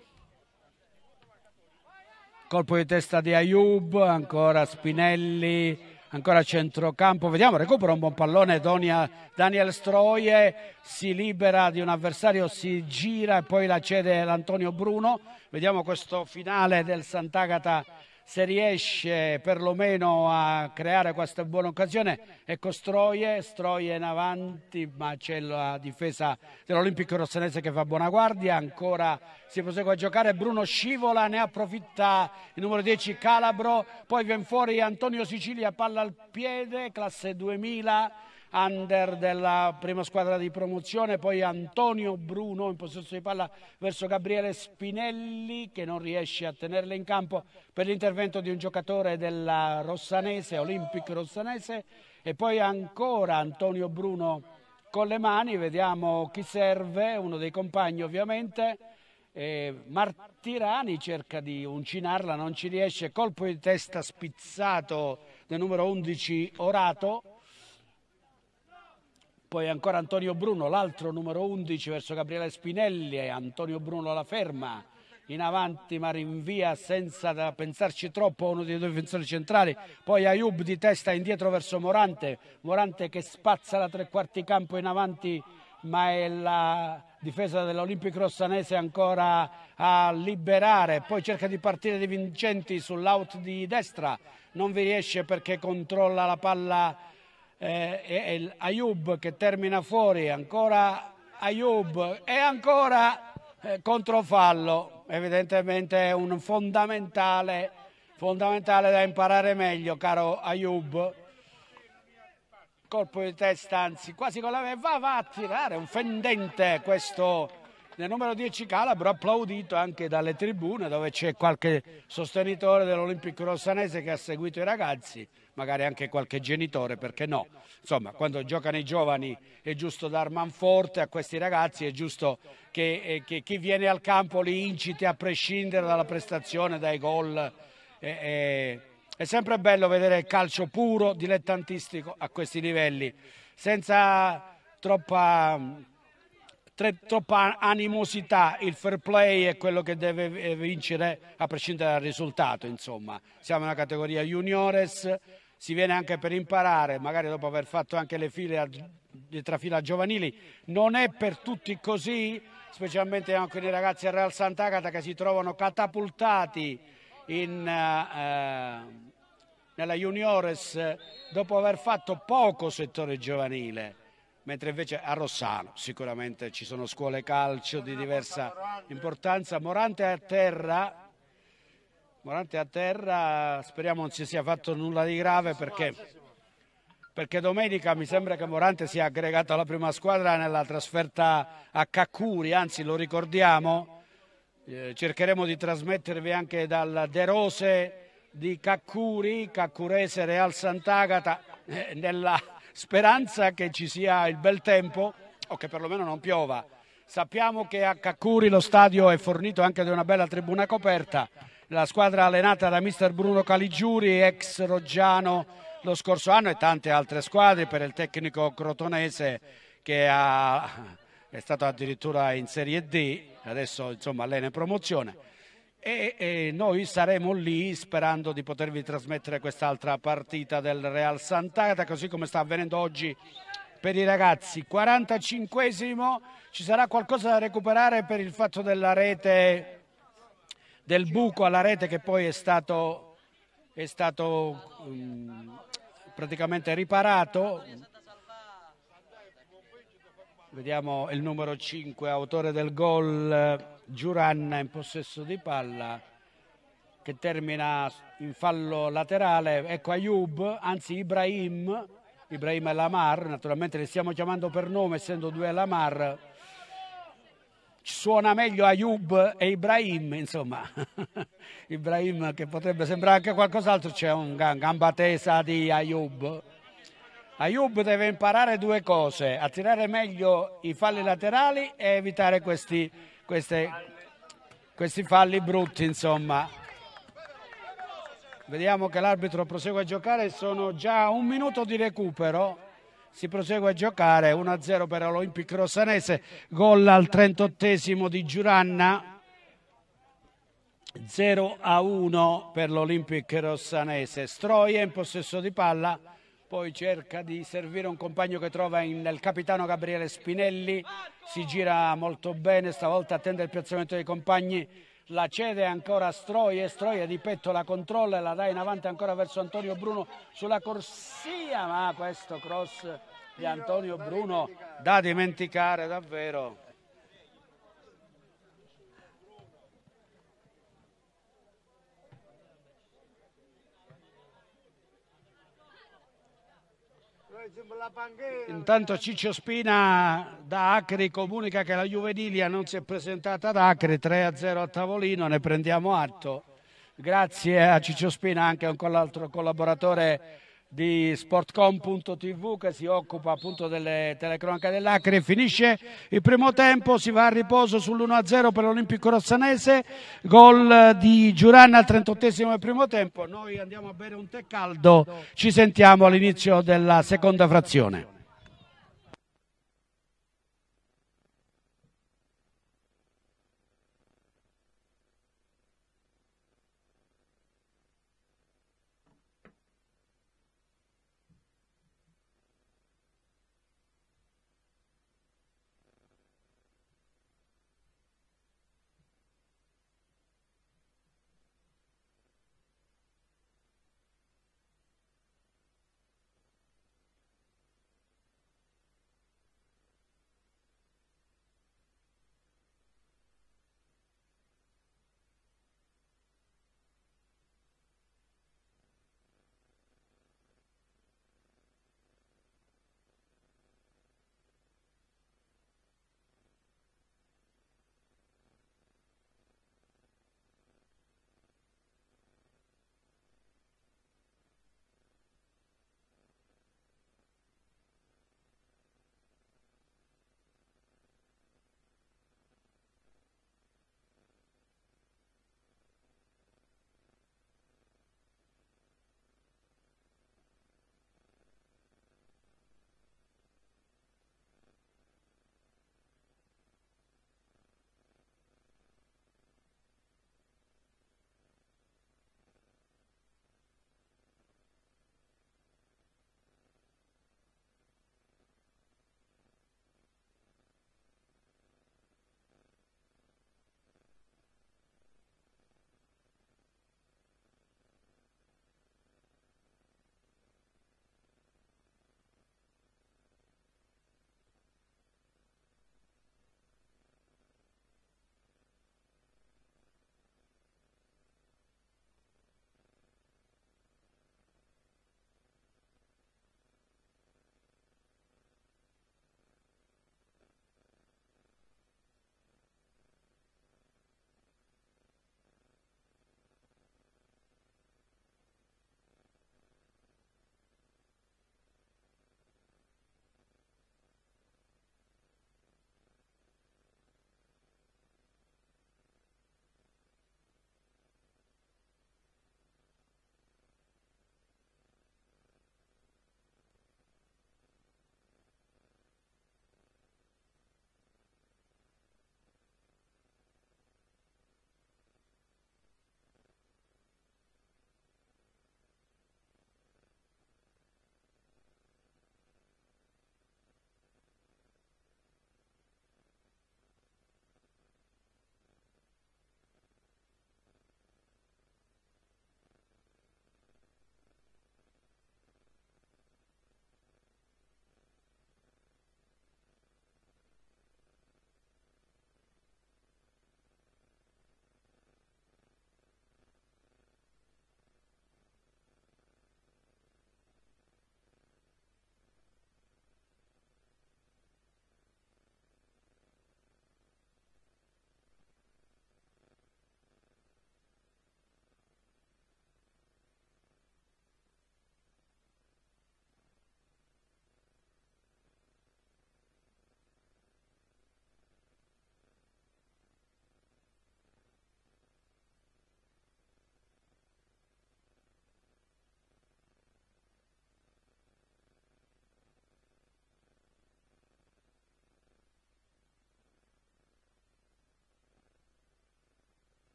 Colpo di testa di Ayub, ancora Spinelli, ancora centrocampo. Vediamo, recupera un buon pallone Donia, Daniel Stroie, si libera di un avversario, si gira e poi la cede l'Antonio Bruno. Vediamo questo finale del Sant'Agata se riesce perlomeno a creare questa buona occasione, ecco Stroie, Stroie in avanti, ma c'è la difesa dell'Olimpico Rossanese che fa buona guardia, ancora si prosegue a giocare, Bruno scivola, ne approfitta il numero 10 Calabro, poi viene fuori Antonio Sicilia, palla al piede, classe 2000 under della prima squadra di promozione, poi Antonio Bruno in possesso di palla verso Gabriele Spinelli che non riesce a tenerla in campo per l'intervento di un giocatore della Rossanese, Olympic Rossanese e poi ancora Antonio Bruno con le mani, vediamo chi serve, uno dei compagni ovviamente. E Martirani cerca di uncinarla, non ci riesce, colpo di testa spizzato del numero 11 Orato poi ancora Antonio Bruno, l'altro numero 11 verso Gabriele Spinelli, Antonio Bruno la ferma, in avanti ma rinvia senza da pensarci troppo uno dei due difensori centrali poi Ayub di testa indietro verso Morante Morante che spazza la tre quarti campo in avanti ma è la difesa dell'Olimpico Rossanese ancora a liberare poi cerca di partire Di Vincenti sull'out di destra non vi riesce perché controlla la palla eh, è Ayub che termina fuori, ancora Ayub e ancora eh, controfallo, evidentemente è un fondamentale, fondamentale da imparare meglio, caro Ayub. Colpo di testa, anzi, quasi con la va, va a tirare, un fendente questo nel numero 10 Calabro, applaudito anche dalle tribune dove c'è qualche sostenitore dell'Olimpico Rossanese che ha seguito i ragazzi magari anche qualche genitore, perché no? Insomma, quando giocano i giovani è giusto dar man forte a questi ragazzi, è giusto che, eh, che chi viene al campo li inciti a prescindere dalla prestazione, dai gol. E, e, è sempre bello vedere il calcio puro, dilettantistico a questi livelli, senza troppa troppa animosità, il fair play è quello che deve eh, vincere a prescindere dal risultato, insomma. Siamo una categoria juniores, si viene anche per imparare, magari dopo aver fatto anche le file di trafila giovanili, non è per tutti così, specialmente anche i ragazzi del Real Sant'Agata che si trovano catapultati in, eh, nella Juniores dopo aver fatto poco settore giovanile mentre invece a Rossano sicuramente ci sono scuole calcio di diversa importanza. Morante a terra Morante a terra, speriamo non si sia fatto nulla di grave perché, perché domenica mi sembra che Morante sia aggregato alla prima squadra nella trasferta a Caccuri, anzi lo ricordiamo, eh, cercheremo di trasmettervi anche dal De Rose di Caccuri, Caccurese Real Sant'Agata, eh, nella speranza che ci sia il bel tempo o che perlomeno non piova. Sappiamo che a Caccuri lo stadio è fornito anche di una bella tribuna coperta la squadra allenata da mister Bruno Caligiuri, ex Roggiano lo scorso anno e tante altre squadre per il tecnico crotonese che ha, è stato addirittura in Serie D, adesso insomma allena in promozione. E, e noi saremo lì sperando di potervi trasmettere quest'altra partita del Real Sant'Agata, così come sta avvenendo oggi per i ragazzi. 45esimo, ci sarà qualcosa da recuperare per il fatto della rete del buco alla rete che poi è stato, è stato um, praticamente riparato. Vediamo il numero 5, autore del gol Giuranna in possesso di palla che termina in fallo laterale. Ecco Ayub, anzi Ibrahim, Ibrahim Lamar, naturalmente li stiamo chiamando per nome essendo due Lamar suona meglio Ayub e Ibrahim, insomma. Ibrahim che potrebbe sembrare anche qualcos'altro, c'è un gamba tesa di Ayub. Ayub deve imparare due cose, attirare meglio i falli laterali e evitare questi, queste, questi falli brutti, insomma. Vediamo che l'arbitro prosegue a giocare, sono già un minuto di recupero si prosegue a giocare 1-0 per l'Olympic Rossanese gol al 38 di Giuranna 0-1 per l'Olympic Rossanese Stroia in possesso di palla poi cerca di servire un compagno che trova in, nel capitano Gabriele Spinelli si gira molto bene stavolta attende il piazzamento dei compagni la cede ancora a Stroia, Stroia di petto la controlla e la dà in avanti ancora verso Antonio Bruno sulla corsia, ma questo cross di Antonio Bruno da dimenticare davvero. Intanto Ciccio Spina da Acri comunica che la Juvenilia non si è presentata ad Acri, 3-0 a tavolino, ne prendiamo atto. Grazie a Ciccio Spina anche con l'altro collaboratore di sportcom.tv che si occupa appunto delle telecronache dell'Acre. Finisce il primo tempo, si va a riposo sull'1-0 per l'Olimpico Rossanese, gol di Giuranna al 38 del primo tempo. Noi andiamo a bere un tè caldo, ci sentiamo all'inizio della seconda frazione.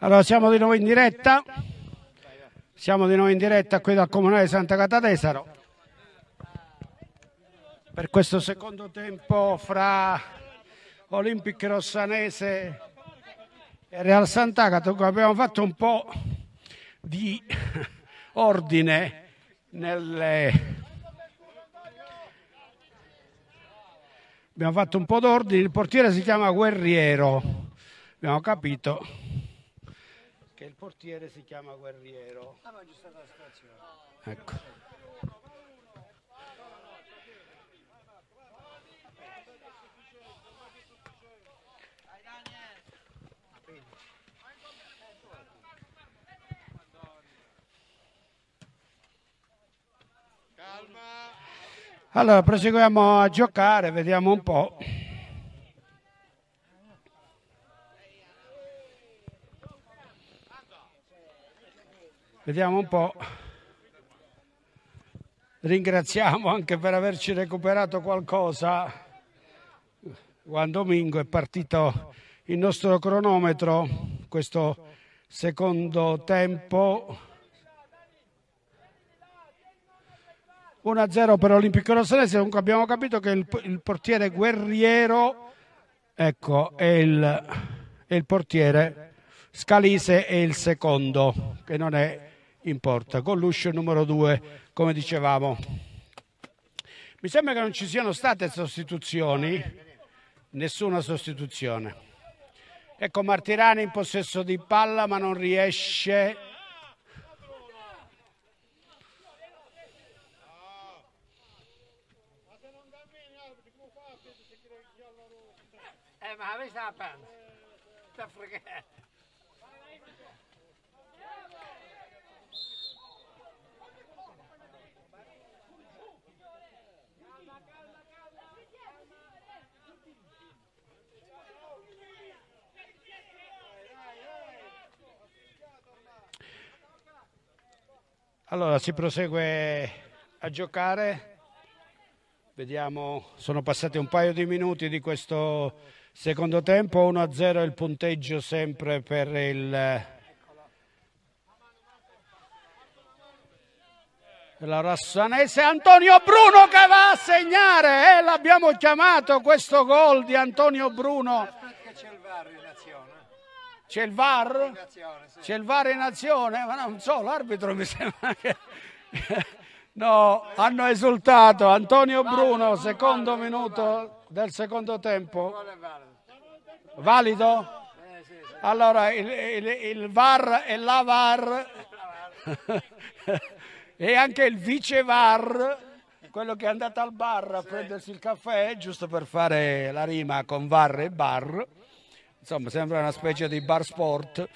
Allora siamo di nuovo in diretta, siamo di nuovo in diretta qui dal Comunale di Santa Catatesaro per questo secondo tempo fra Olimpic Rossanese e Real Sant'Agata. Abbiamo fatto un po' di ordine nelle... Abbiamo fatto un po' d'ordine, il portiere si chiama Guerriero, abbiamo capito che il portiere si chiama Guerriero. Ah, ecco. Allora proseguiamo a giocare, vediamo un po'. Vediamo un po'. Ringraziamo anche per averci recuperato qualcosa. Juan Domingo è partito il nostro cronometro, questo secondo tempo. 1-0 per Olimpico Rossonese, comunque abbiamo capito che il, il portiere guerriero ecco, è, il, è il portiere Scalise è il secondo, che non è in porta con l'uscio numero 2, come dicevamo. Mi sembra che non ci siano state sostituzioni, nessuna sostituzione. Ecco Martirani in possesso di palla ma non riesce. Eh ma avete la palla? Allora si prosegue a giocare, vediamo, sono passati un paio di minuti di questo secondo tempo, 1-0 il punteggio sempre per il, la Rassanese. Antonio Bruno che va a segnare, eh? l'abbiamo chiamato questo gol di Antonio Bruno c'è il VAR? Sì. C'è il VAR in azione? Ma non so, l'arbitro mi sembra che... No, hanno esultato. Antonio Bruno, secondo minuto del secondo tempo. Valido? Eh, allora, il, il, il VAR e la VAR e anche il vice VAR, quello che è andato al bar a prendersi il caffè, giusto per fare la rima con VAR e bar insomma sembra una specie di bar sport.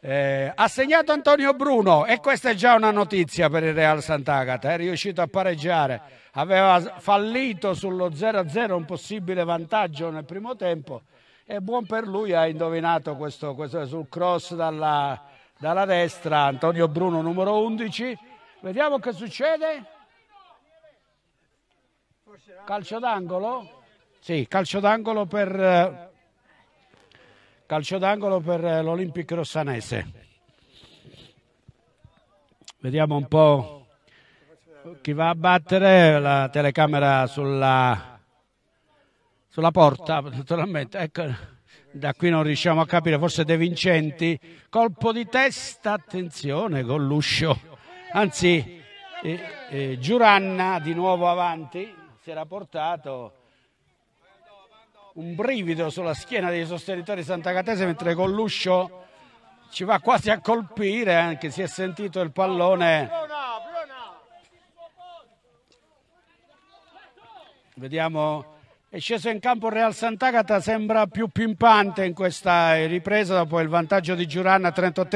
Eh, ha segnato Antonio Bruno e questa è già una notizia per il Real Sant'Agata, è riuscito a pareggiare, aveva fallito sullo 0-0 un possibile vantaggio nel primo tempo e buon per lui ha indovinato questo, questo sul cross dalla, dalla destra Antonio Bruno numero 11, vediamo che succede, calcio d'angolo, sì calcio d'angolo per... Calcio d'angolo per eh, l'Olympic Rossanese. Vediamo un po' chi va a battere. La telecamera sulla, sulla porta, naturalmente. Ecco, da qui non riusciamo a capire, forse De Vincenti. Colpo di testa, attenzione con l'uscio. Anzi, eh, eh, Giuranna di nuovo avanti, si era portato un brivido sulla schiena dei sostenitori santacatesi mentre Colluscio ci va quasi a colpire eh, anche si è sentito il pallone vediamo è sceso in campo il Real Sant'Agata sembra più pimpante in questa ripresa dopo il vantaggio di Giuranna 38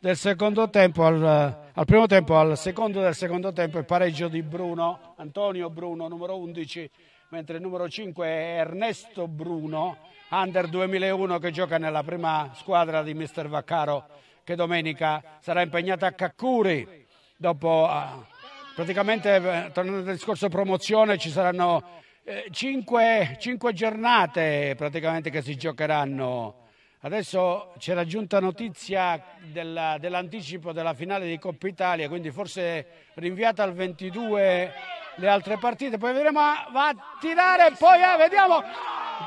del secondo tempo al, al, primo tempo al secondo del secondo tempo il pareggio di Bruno Antonio Bruno numero 11 mentre il numero 5 è Ernesto Bruno, under 2001 che gioca nella prima squadra di mister Vaccaro che domenica sarà impegnata a Caccuri. Dopo ah, eh, praticamente tornando al discorso promozione ci saranno eh, 5, 5 giornate praticamente che si giocheranno Adesso c'era giunta notizia dell'anticipo della finale di Coppa Italia, quindi forse rinviata al 22 le altre partite, poi vedremo, va a tirare, poi eh, vediamo,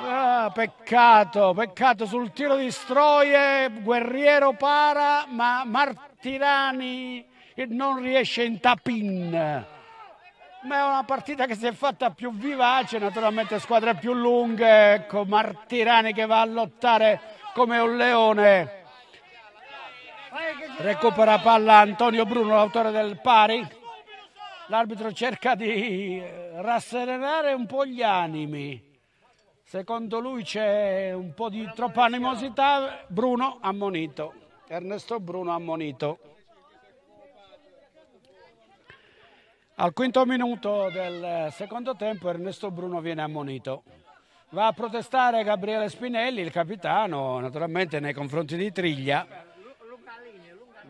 ah, peccato, peccato sul tiro di Stroie, Guerriero para, ma Martirani non riesce in tapin. Ma è una partita che si è fatta più vivace, naturalmente squadre più lunghe, con ecco, Martirani che va a lottare come un leone. Recupera palla Antonio Bruno, l'autore del pari. L'arbitro cerca di eh, rasserenare un po' gli animi. Secondo lui c'è un po' di troppa animosità. Bruno ammonito. Ernesto Bruno ammonito. Al quinto minuto del secondo tempo Ernesto Bruno viene ammonito. Va a protestare Gabriele Spinelli, il capitano, naturalmente nei confronti di Triglia,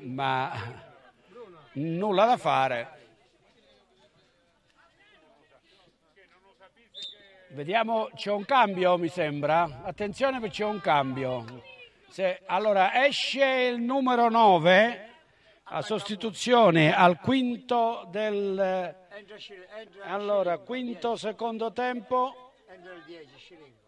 ma nulla da fare. Vediamo, c'è un cambio mi sembra, attenzione perché c'è un cambio. Se, allora esce il numero 9 a sostituzione al quinto del... Allora, quinto secondo tempo entro il 10 Scilingo.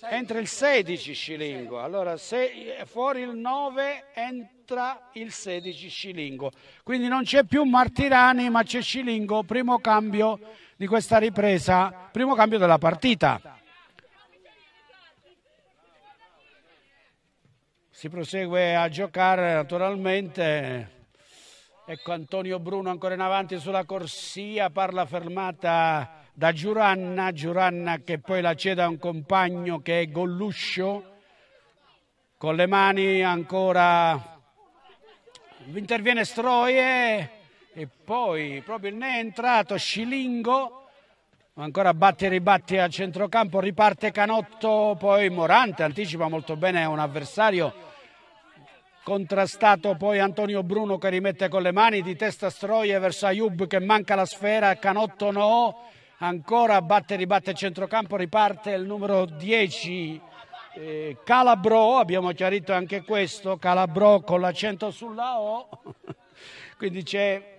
Entra il 16 Scilingo, allora se fuori il 9 entra il 16 Scilingo. Quindi non c'è più Martirani ma c'è Scilingo, primo cambio di questa ripresa, primo cambio della partita. Si prosegue a giocare naturalmente. Ecco Antonio Bruno ancora in avanti sulla corsia, parla fermata da Giuranna, Giuranna che poi la cede a un compagno che è Golluscio, con le mani ancora interviene Stroie e poi proprio ne è entrato Scilingo, ancora batte e ribatte a centrocampo, riparte Canotto, poi Morante anticipa molto bene un avversario contrastato poi Antonio Bruno che rimette con le mani di testa Stroie verso Ayub che manca la sfera, Canotto no, ancora batte ribatte centrocampo, riparte il numero 10 eh, Calabro, abbiamo chiarito anche questo, Calabro con l'accento sulla O, quindi c'è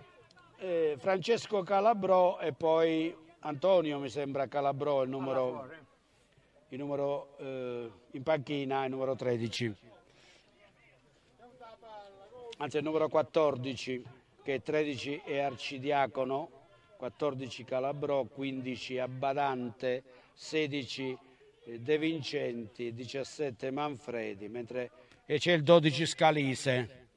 eh, Francesco Calabro e poi Antonio mi sembra Calabro, il numero, il numero eh, in panchina, il numero 13, anzi il numero 14 che 13 è arcidiacono 14 Calabrò, 15 Abbadante, 16 eh, De Vincenti, 17 Manfredi, mentre... e c'è il 12 Scalise.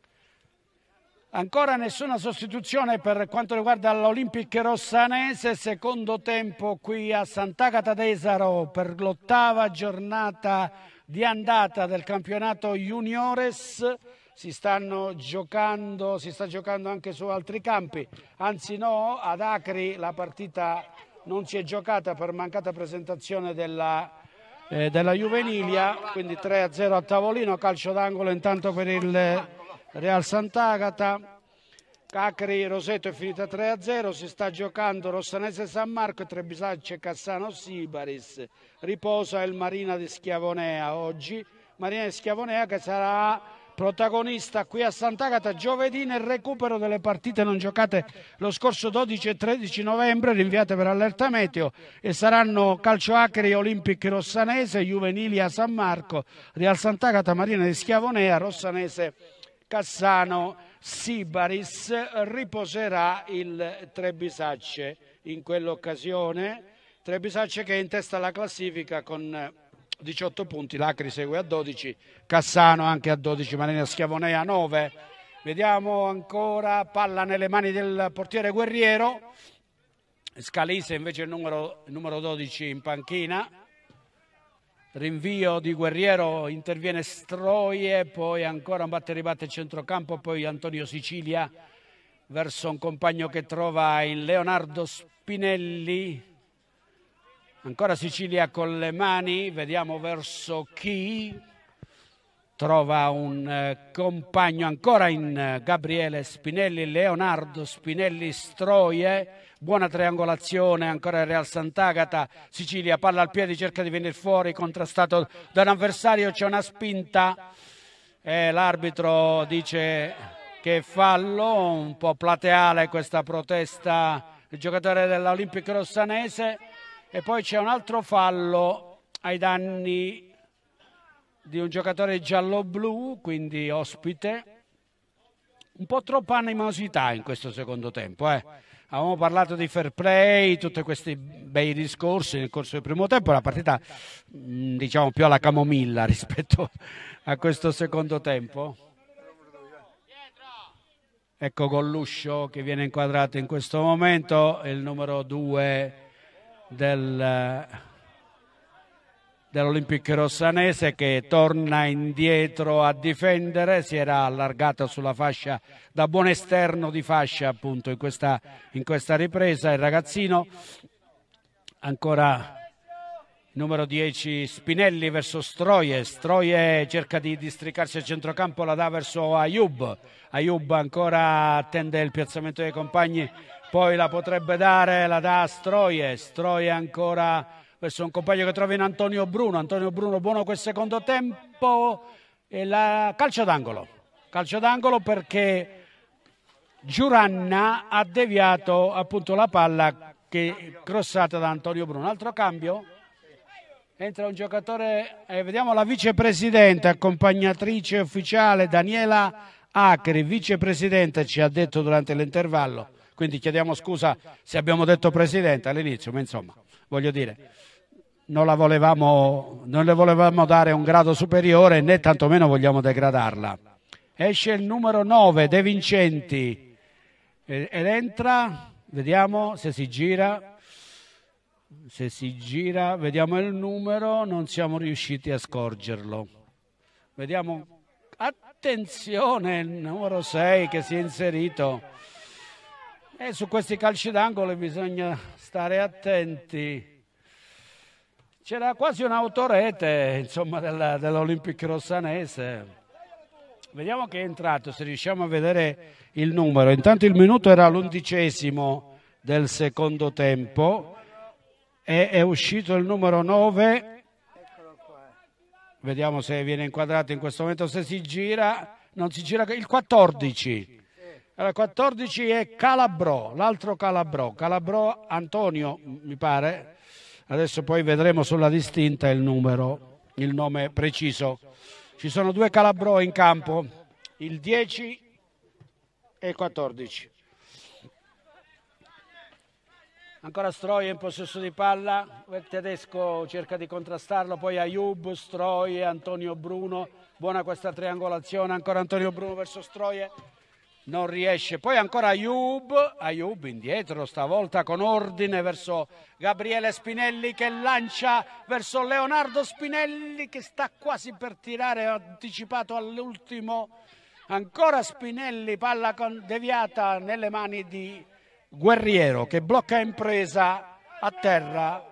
Ancora nessuna sostituzione per quanto riguarda l'Olympic Rossanese, secondo tempo qui a Sant'Agata d'Esaro per l'ottava giornata di andata del campionato Juniores si stanno giocando, si sta giocando anche su altri campi, anzi no, ad Acri la partita non si è giocata per mancata presentazione della, eh, della Juvenilia, quindi 3-0 a tavolino, calcio d'angolo intanto per il Real Sant'Agata. Cacri Roseto è finita 3-0, si sta giocando Rossanese San Marco, Trebisacce Cassano Sibaris, riposa il Marina di Schiavonea oggi, Marina di Schiavonea che sarà protagonista qui a Sant'Agata giovedì nel recupero delle partite non giocate lo scorso 12 e 13 novembre rinviate per allerta meteo e saranno Calcioacri Olimpic Rossanese, Juvenili a San Marco, Real Sant'Agata Marina di Schiavonea, Rossanese Cassano Sibaris riposerà il Trebisacce in quell'occasione Trebisacce che è in testa alla classifica con 18 punti, Lacri segue a 12, Cassano anche a 12, Marina Schiavonea a 9. Vediamo ancora palla nelle mani del portiere Guerriero. Scalise invece il numero, numero 12 in panchina. Rinvio di Guerriero, interviene Stroie, poi ancora un batte ribatte centrocampo, poi Antonio Sicilia verso un compagno che trova in Leonardo Spinelli Ancora Sicilia con le mani, vediamo verso chi trova un eh, compagno ancora in eh, Gabriele Spinelli, Leonardo Spinelli Stroie, buona triangolazione ancora il Real Sant'Agata, Sicilia palla al piede, cerca di venire fuori, contrastato da un avversario, c'è una spinta e l'arbitro dice che fallo, un po' plateale questa protesta, il giocatore dell'Olimpico Rossanese. E poi c'è un altro fallo ai danni di un giocatore giallo-blu, quindi ospite. Un po' troppa animosità in questo secondo tempo. Eh. Avevamo parlato di fair play, tutti questi bei discorsi nel corso del primo tempo. La partita, mm, diciamo, più alla camomilla rispetto a questo secondo tempo. Ecco Golluscio che viene inquadrato in questo momento, il numero 2 del, dell'Olympic Rossanese che torna indietro a difendere, si era allargata sulla fascia da buon esterno di fascia appunto in questa, in questa ripresa il ragazzino ancora numero 10 Spinelli verso Stroie Stroie cerca di districarsi a centrocampo la dà verso Ayub Ayub ancora attende il piazzamento dei compagni poi la potrebbe dare la dà da Stroie, Stroie ancora questo è un compagno che trova in Antonio Bruno, Antonio Bruno buono quel secondo tempo e la calcio d'angolo, calcio d'angolo perché Giuranna ha deviato appunto la palla che crossata da Antonio Bruno, altro cambio entra un giocatore eh, vediamo la vicepresidente accompagnatrice ufficiale Daniela Acri, vicepresidente ci ha detto durante l'intervallo quindi chiediamo scusa se abbiamo detto Presidente all'inizio, ma insomma, voglio dire, non, la volevamo, non le volevamo dare un grado superiore né tantomeno vogliamo degradarla. Esce il numero 9, De Vincenti, ed entra, vediamo se si gira, se si gira, vediamo il numero, non siamo riusciti a scorgerlo. Vediamo, attenzione, il numero 6 che si è inserito. E su questi calci d'angolo bisogna stare attenti. C'era quasi un'autorete, insomma, della, dell'Olympic Rossanese. Vediamo che è entrato, se riusciamo a vedere il numero. Intanto il minuto era l'undicesimo del secondo tempo e è uscito il numero 9. Vediamo se viene inquadrato in questo momento, se si gira. Non si gira, il 14 allora, 14 è Calabro, l'altro Calabro, Calabro Antonio mi pare, adesso poi vedremo sulla distinta il numero, il nome preciso. Ci sono due Calabro in campo, il 10 e il 14. Ancora Stroie in possesso di palla, il tedesco cerca di contrastarlo, poi Ayub, Stroie, Antonio Bruno, buona questa triangolazione, ancora Antonio Bruno verso Stroie non riesce. Poi ancora Ayub, Ayub indietro, stavolta con ordine verso Gabriele Spinelli che lancia verso Leonardo Spinelli che sta quasi per tirare, anticipato all'ultimo. Ancora Spinelli, palla deviata nelle mani di Guerriero che blocca impresa a terra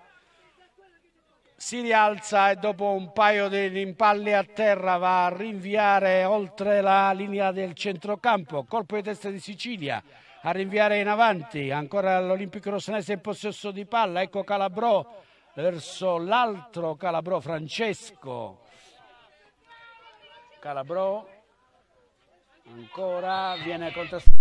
si rialza e dopo un paio di rimpalli a terra va a rinviare oltre la linea del centrocampo, colpo di testa di Sicilia a rinviare in avanti, ancora l'Olimpico Rossanese in possesso di palla, ecco Calabrò verso l'altro Calabrò Francesco. Calabrò ancora viene contestato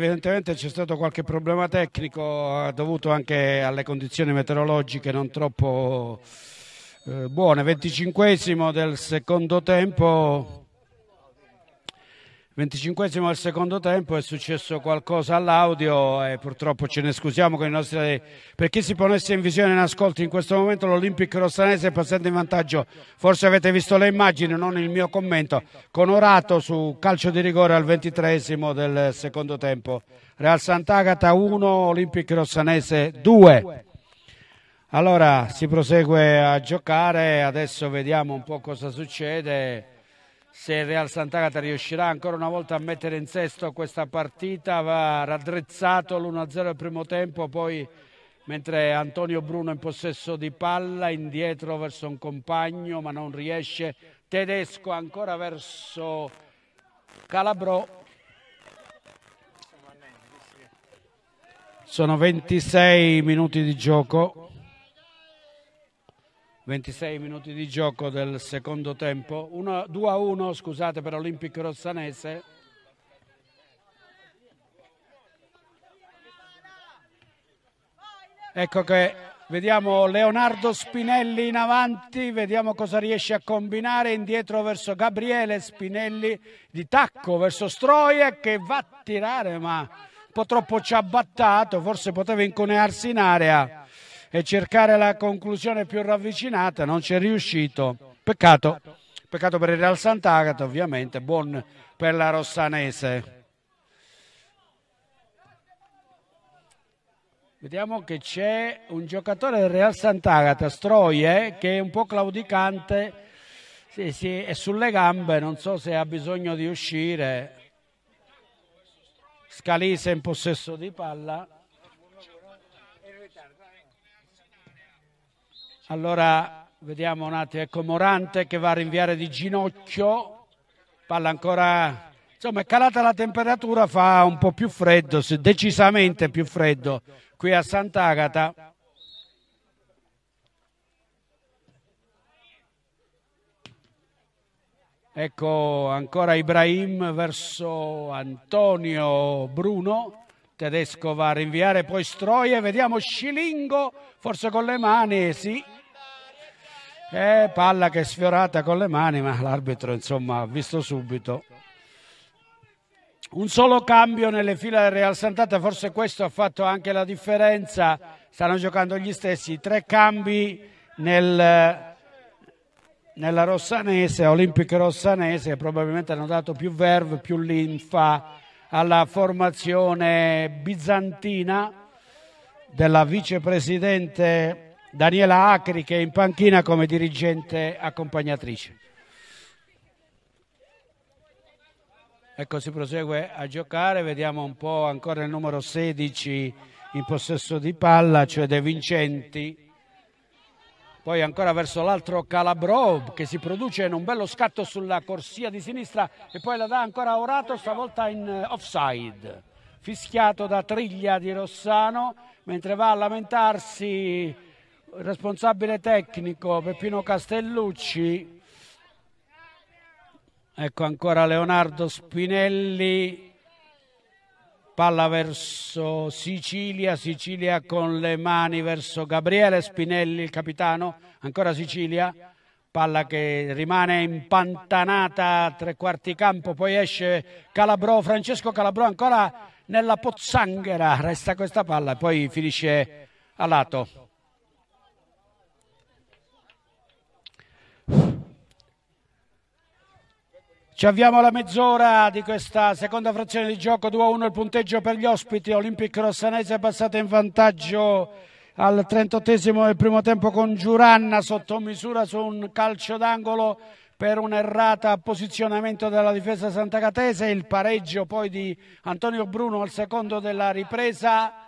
Evidentemente c'è stato qualche problema tecnico dovuto anche alle condizioni meteorologiche non troppo eh, buone. 25 del secondo tempo, 25 al secondo tempo è successo qualcosa all'audio e purtroppo ce ne scusiamo con i nostri... Per chi si ponesse in visione in ascolto in questo momento l'Olympic Rossanese è passando in vantaggio, forse avete visto le immagini, non il mio commento, con Orato su calcio di rigore al ventitresimo del secondo tempo. Real Sant'Agata 1, Olympic Rossanese 2. Allora si prosegue a giocare, adesso vediamo un po' cosa succede se il Real Sant'Agata riuscirà ancora una volta a mettere in sesto questa partita. Va raddrizzato l'1-0 al primo tempo, poi mentre Antonio Bruno è in possesso di palla, indietro verso un compagno, ma non riesce. Tedesco ancora verso Calabrò. Sono 26 minuti di gioco. 26 minuti di gioco del secondo tempo, 2-1 scusate per Olympic Rossanese. Ecco che vediamo Leonardo Spinelli in avanti, vediamo cosa riesce a combinare, indietro verso Gabriele Spinelli di tacco verso Stroie che va a tirare ma un po' troppo ci ha battato, forse poteva incunearsi in area e cercare la conclusione più ravvicinata, non ci è riuscito. Peccato, peccato per il Real Sant'Agata ovviamente, buon per la Rossanese. Vediamo che c'è un giocatore del Real Sant'Agata, Stroie, eh, che è un po' claudicante, sì, sì, è sulle gambe, non so se ha bisogno di uscire. Scalise in possesso di palla. Allora vediamo un attimo, ecco Morante che va a rinviare di ginocchio, palla ancora, insomma è calata la temperatura, fa un po' più freddo, decisamente più freddo qui a Sant'Agata. Ecco ancora Ibrahim verso Antonio Bruno. Tedesco va a rinviare, poi Stroie, vediamo Scilingo, forse con le mani, sì, e eh, palla che è sfiorata con le mani, ma l'arbitro insomma ha visto subito. Un solo cambio nelle file del Real Sant'Ata, forse questo ha fatto anche la differenza. Stanno giocando gli stessi, tre cambi nel, nella Rossanese, Olimpica Rossanese, probabilmente hanno dato più verve, più linfa alla formazione bizantina della vicepresidente Daniela Acri che è in panchina come dirigente accompagnatrice. Ecco, si prosegue a giocare, vediamo un po' ancora il numero 16 in possesso di palla, cioè De Vincenti. Poi ancora verso l'altro Calabrov che si produce in un bello scatto sulla corsia di sinistra e poi la dà ancora a Orato, stavolta in eh, offside. Fischiato da Triglia di Rossano, mentre va a lamentarsi responsabile tecnico Peppino Castellucci. Ecco ancora Leonardo Spinelli. Palla verso Sicilia, Sicilia con le mani verso Gabriele Spinelli, il capitano, ancora Sicilia, palla che rimane impantanata a tre quarti campo, poi esce Calabro, Francesco Calabro ancora nella pozzanghera, resta questa palla e poi finisce a lato. Ci avviamo alla mezz'ora di questa seconda frazione di gioco 2-1 il punteggio per gli ospiti. Olympic Rossanese è passato in vantaggio al 38 del primo tempo con Giuranna sotto misura su un calcio d'angolo per un errata posizionamento della difesa Santa santacatese. Il pareggio poi di Antonio Bruno al secondo della ripresa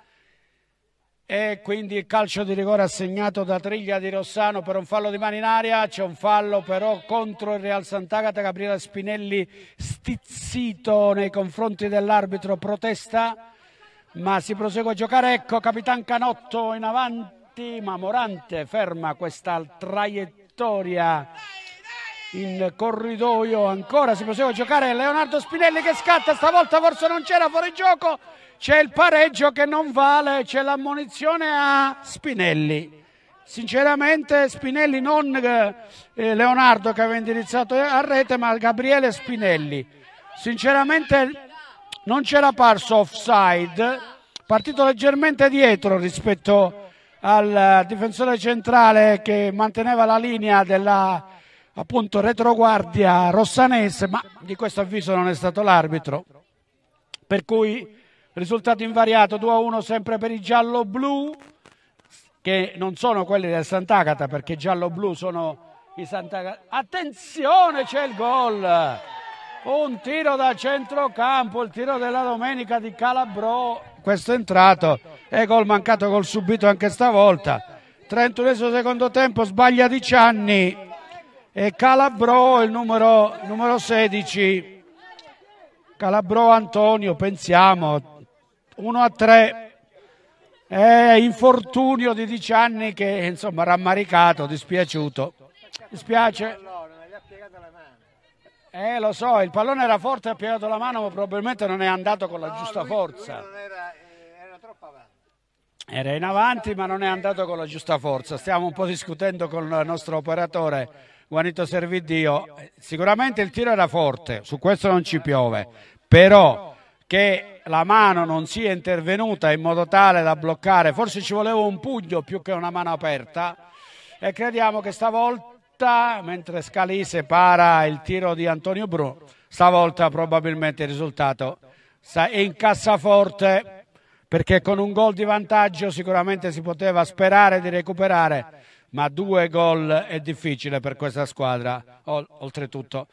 e quindi il calcio di rigore assegnato da Triglia di Rossano per un fallo di mano in aria, c'è un fallo però contro il Real Sant'Agata, Gabriele Spinelli stizzito nei confronti dell'arbitro, protesta, ma si prosegue a giocare, ecco Capitan Canotto in avanti, ma Morante ferma questa traiettoria in corridoio ancora si poteva giocare Leonardo Spinelli che scatta stavolta forse non c'era fuori gioco c'è il pareggio che non vale c'è l'ammonizione a Spinelli sinceramente Spinelli non eh, eh, Leonardo che aveva indirizzato eh, a rete ma Gabriele Spinelli sinceramente non c'era parso offside partito leggermente dietro rispetto al difensore centrale che manteneva la linea della appunto retroguardia rossanese, ma di questo avviso non è stato l'arbitro. Per cui risultato invariato 2-1 sempre per i giallo-blu, che non sono quelli del Sant'Agata, perché giallo-blu sono i Sant'Agata. Attenzione, c'è il gol! Un tiro da centrocampo, il tiro della domenica di Calabro. Questo è entrato e gol mancato, gol subito anche stavolta. 31 secondo tempo, sbaglia di Cianni e Calabro il numero, numero 16. Calabro Antonio, pensiamo, 1 a 3. È infortunio di 10 anni che insomma rammaricato, dispiaciuto. Dispiace. Eh, lo so, il pallone era forte, ha piegato la mano, ma probabilmente non è andato con la giusta forza. Eh, era in avanti, ma non è andato con la giusta forza. Stiamo un po' discutendo con il nostro operatore Guarito Servidio, sicuramente il tiro era forte, su questo non ci piove, però che la mano non sia intervenuta in modo tale da bloccare, forse ci voleva un pugno più che una mano aperta e crediamo che stavolta, mentre Scalise para il tiro di Antonio Bru, stavolta probabilmente il risultato è in cassaforte perché con un gol di vantaggio sicuramente si poteva sperare di recuperare ma due gol è difficile per questa squadra, oltretutto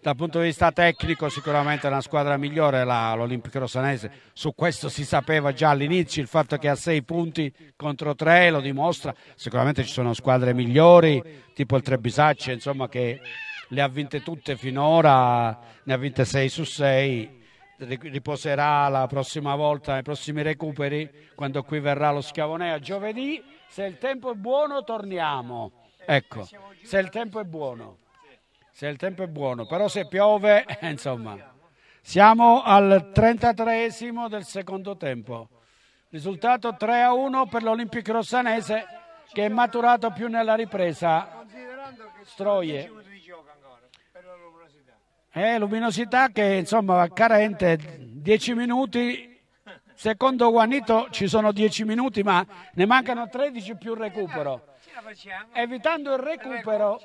dal punto di vista tecnico sicuramente è una squadra migliore l'Olimpico Rossanese, su questo si sapeva già all'inizio, il fatto che ha sei punti contro tre lo dimostra, sicuramente ci sono squadre migliori tipo il Trebisacce insomma che le ha vinte tutte finora, ne ha vinte sei su sei riposerà la prossima volta nei prossimi recuperi quando qui verrà lo Schiavonea giovedì se il tempo è buono torniamo. Ecco, se il tempo è buono. Se il tempo è buono, però se piove, eh, insomma. Siamo al 33 del secondo tempo. Risultato 3 a 1 per l'Olimpico Rossanese che è maturato più nella ripresa. Stroie. Eh, luminosità che insomma va carente 10 minuti Secondo Guanito ci sono 10 minuti, ma ne mancano 13 più recupero. Evitando il recupero,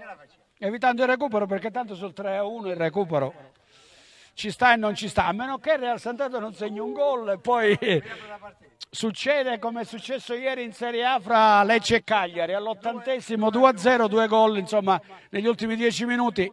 evitando il recupero perché tanto sul 3-1 a il recupero ci sta e non ci sta, a meno che il Real Sant'Antonio non segni un gol e poi succede come è successo ieri in Serie A fra Lecce e Cagliari, all'ottantesimo 2-0, due gol insomma negli ultimi 10 minuti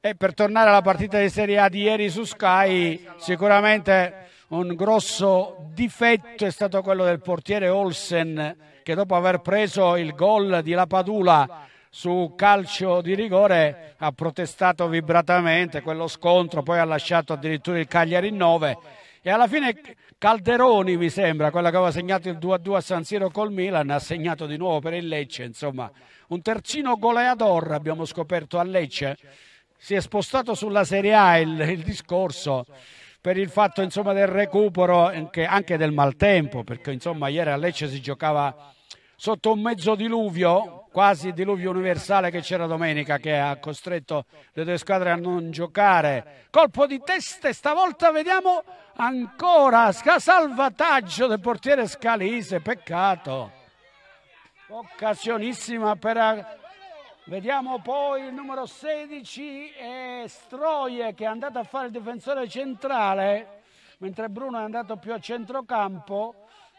e per tornare alla partita di Serie A di ieri su Sky sicuramente un grosso difetto è stato quello del portiere Olsen che dopo aver preso il gol di La Padula su calcio di rigore ha protestato vibratamente quello scontro, poi ha lasciato addirittura il Cagliari in 9 e alla fine Calderoni mi sembra, quello che aveva segnato il 2-2 a San Siro col Milan, ha segnato di nuovo per il Lecce, insomma un terzino goleador abbiamo scoperto a Lecce, si è spostato sulla Serie A il, il discorso per il fatto insomma, del recupero anche, anche del maltempo, perché insomma, ieri a Lecce si giocava sotto un mezzo diluvio, quasi diluvio universale che c'era domenica, che ha costretto le due squadre a non giocare. Colpo di testa, stavolta vediamo ancora salvataggio del portiere Scalise, peccato. Occasionissima per Vediamo poi il numero 16 Stroie che è andato a fare il difensore centrale, mentre Bruno è andato più a centrocampo.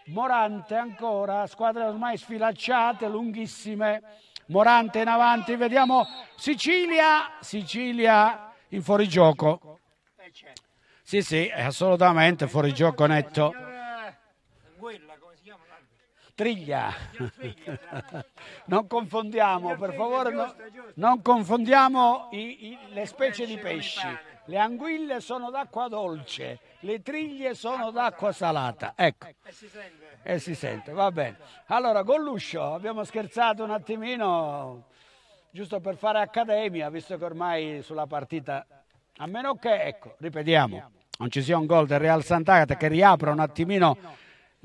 Morante ancora, squadre ormai sfilacciate, lunghissime. Morante in avanti, vediamo Sicilia, Sicilia in fuorigioco. Eh, certo. Sì, sì, è assolutamente fuorigioco netto. Triglia. Non confondiamo, per favore, no, non confondiamo i, i, le specie di pesci. Le anguille sono d'acqua dolce, le triglie sono d'acqua salata. Ecco. Eh, e si sente, va bene. Allora, con l'uscio abbiamo scherzato un attimino, giusto per fare accademia, visto che ormai sulla partita... A meno che, ecco, ripetiamo, non ci sia un gol del Real Sant'Agata che riapre un attimino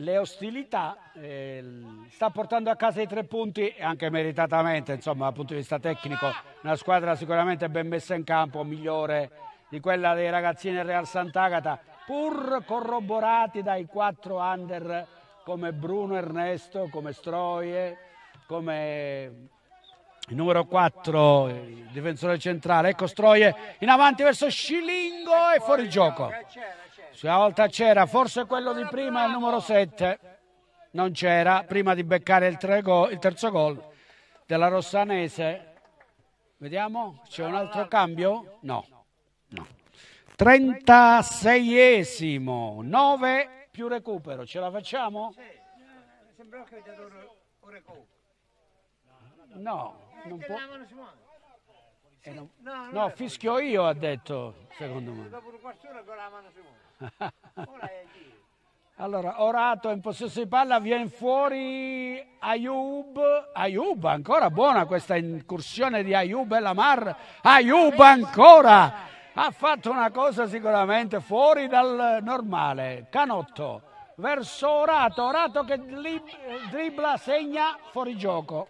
le ostilità, eh, sta portando a casa i tre punti anche meritatamente, insomma, dal punto di vista tecnico, una squadra sicuramente ben messa in campo, migliore di quella dei ragazzini del Real Sant'Agata, pur corroborati dai quattro under come Bruno Ernesto, come Stroie, come il numero 4, eh, il difensore centrale, ecco Stroie in avanti verso Scilingo e fuori gioco. Una volta c'era, forse quello di prima, il numero 7. Non c'era, prima di beccare il, gol, il terzo gol della Rossanese. Vediamo, c'è un altro cambio? No, no. 36esimo, 9 più recupero, ce la facciamo? Eh, no, non può. No, fischio io ha detto, eh, secondo me. Allora, Orato in possesso di palla, viene fuori Ayub. Ayub, ancora buona questa incursione di Ayub e Lamar. Ayub ancora! Ha fatto una cosa sicuramente fuori dal normale. Canotto verso Orato. Orato che dribbla, segna fuori gioco.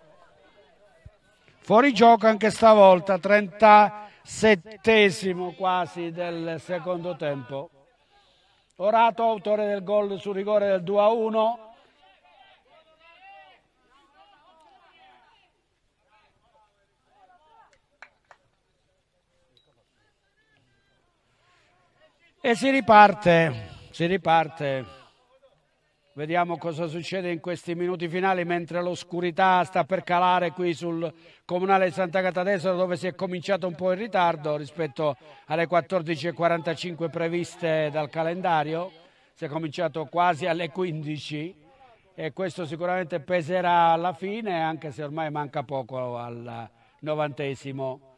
Fuori gioco anche stavolta, 37 quasi del secondo tempo. Orato, autore del gol sul rigore del 2 a 1. E si riparte, si riparte. Vediamo cosa succede in questi minuti finali mentre l'oscurità sta per calare qui sul comunale di Santa Catadesora dove si è cominciato un po' in ritardo rispetto alle 14.45 previste dal calendario. Si è cominciato quasi alle 15 e questo sicuramente peserà alla fine anche se ormai manca poco al novantesimo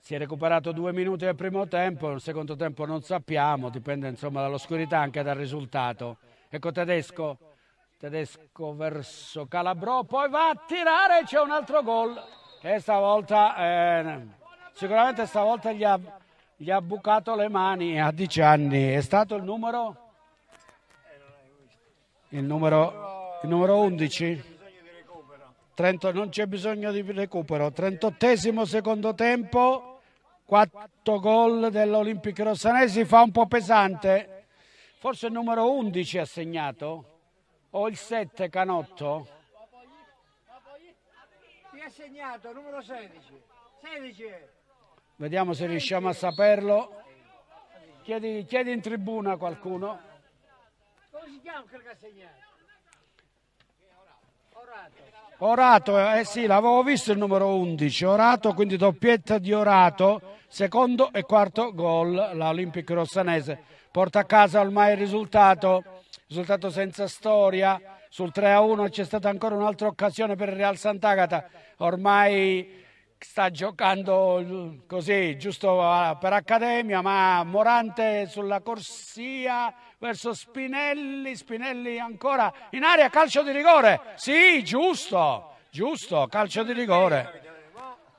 si è recuperato due minuti nel primo tempo, il secondo tempo non sappiamo, dipende insomma dall'oscurità anche dal risultato. Ecco Tedesco, Tedesco verso Calabrò, poi va a tirare, c'è un altro gol e stavolta, eh, sicuramente stavolta gli ha, gli ha bucato le mani a 10 anni, è stato il numero? Il numero, il numero 11? non c'è bisogno di recupero. 38 secondo tempo. 4 gol dell'Olimpico Rossanesi fa un po' pesante. Forse il numero 11 ha segnato, o il 7 Canotto. Chi ha segnato? Numero 16. 16. Vediamo se riusciamo a saperlo. Chiedi, chiedi in tribuna qualcuno. Come si chiama quello che ha segnato? Orato. Orato, eh sì, l'avevo visto il numero 11, Orato, quindi doppietta di Orato Secondo e quarto gol l'Olympic Rossanese porta a casa ormai il risultato, risultato senza storia. Sul 3-1 c'è stata ancora un'altra occasione per il Real Sant'Agata, ormai sta giocando così, giusto per accademia, ma Morante sulla corsia verso Spinelli, Spinelli ancora in aria, calcio di rigore, sì, giusto, giusto, calcio di rigore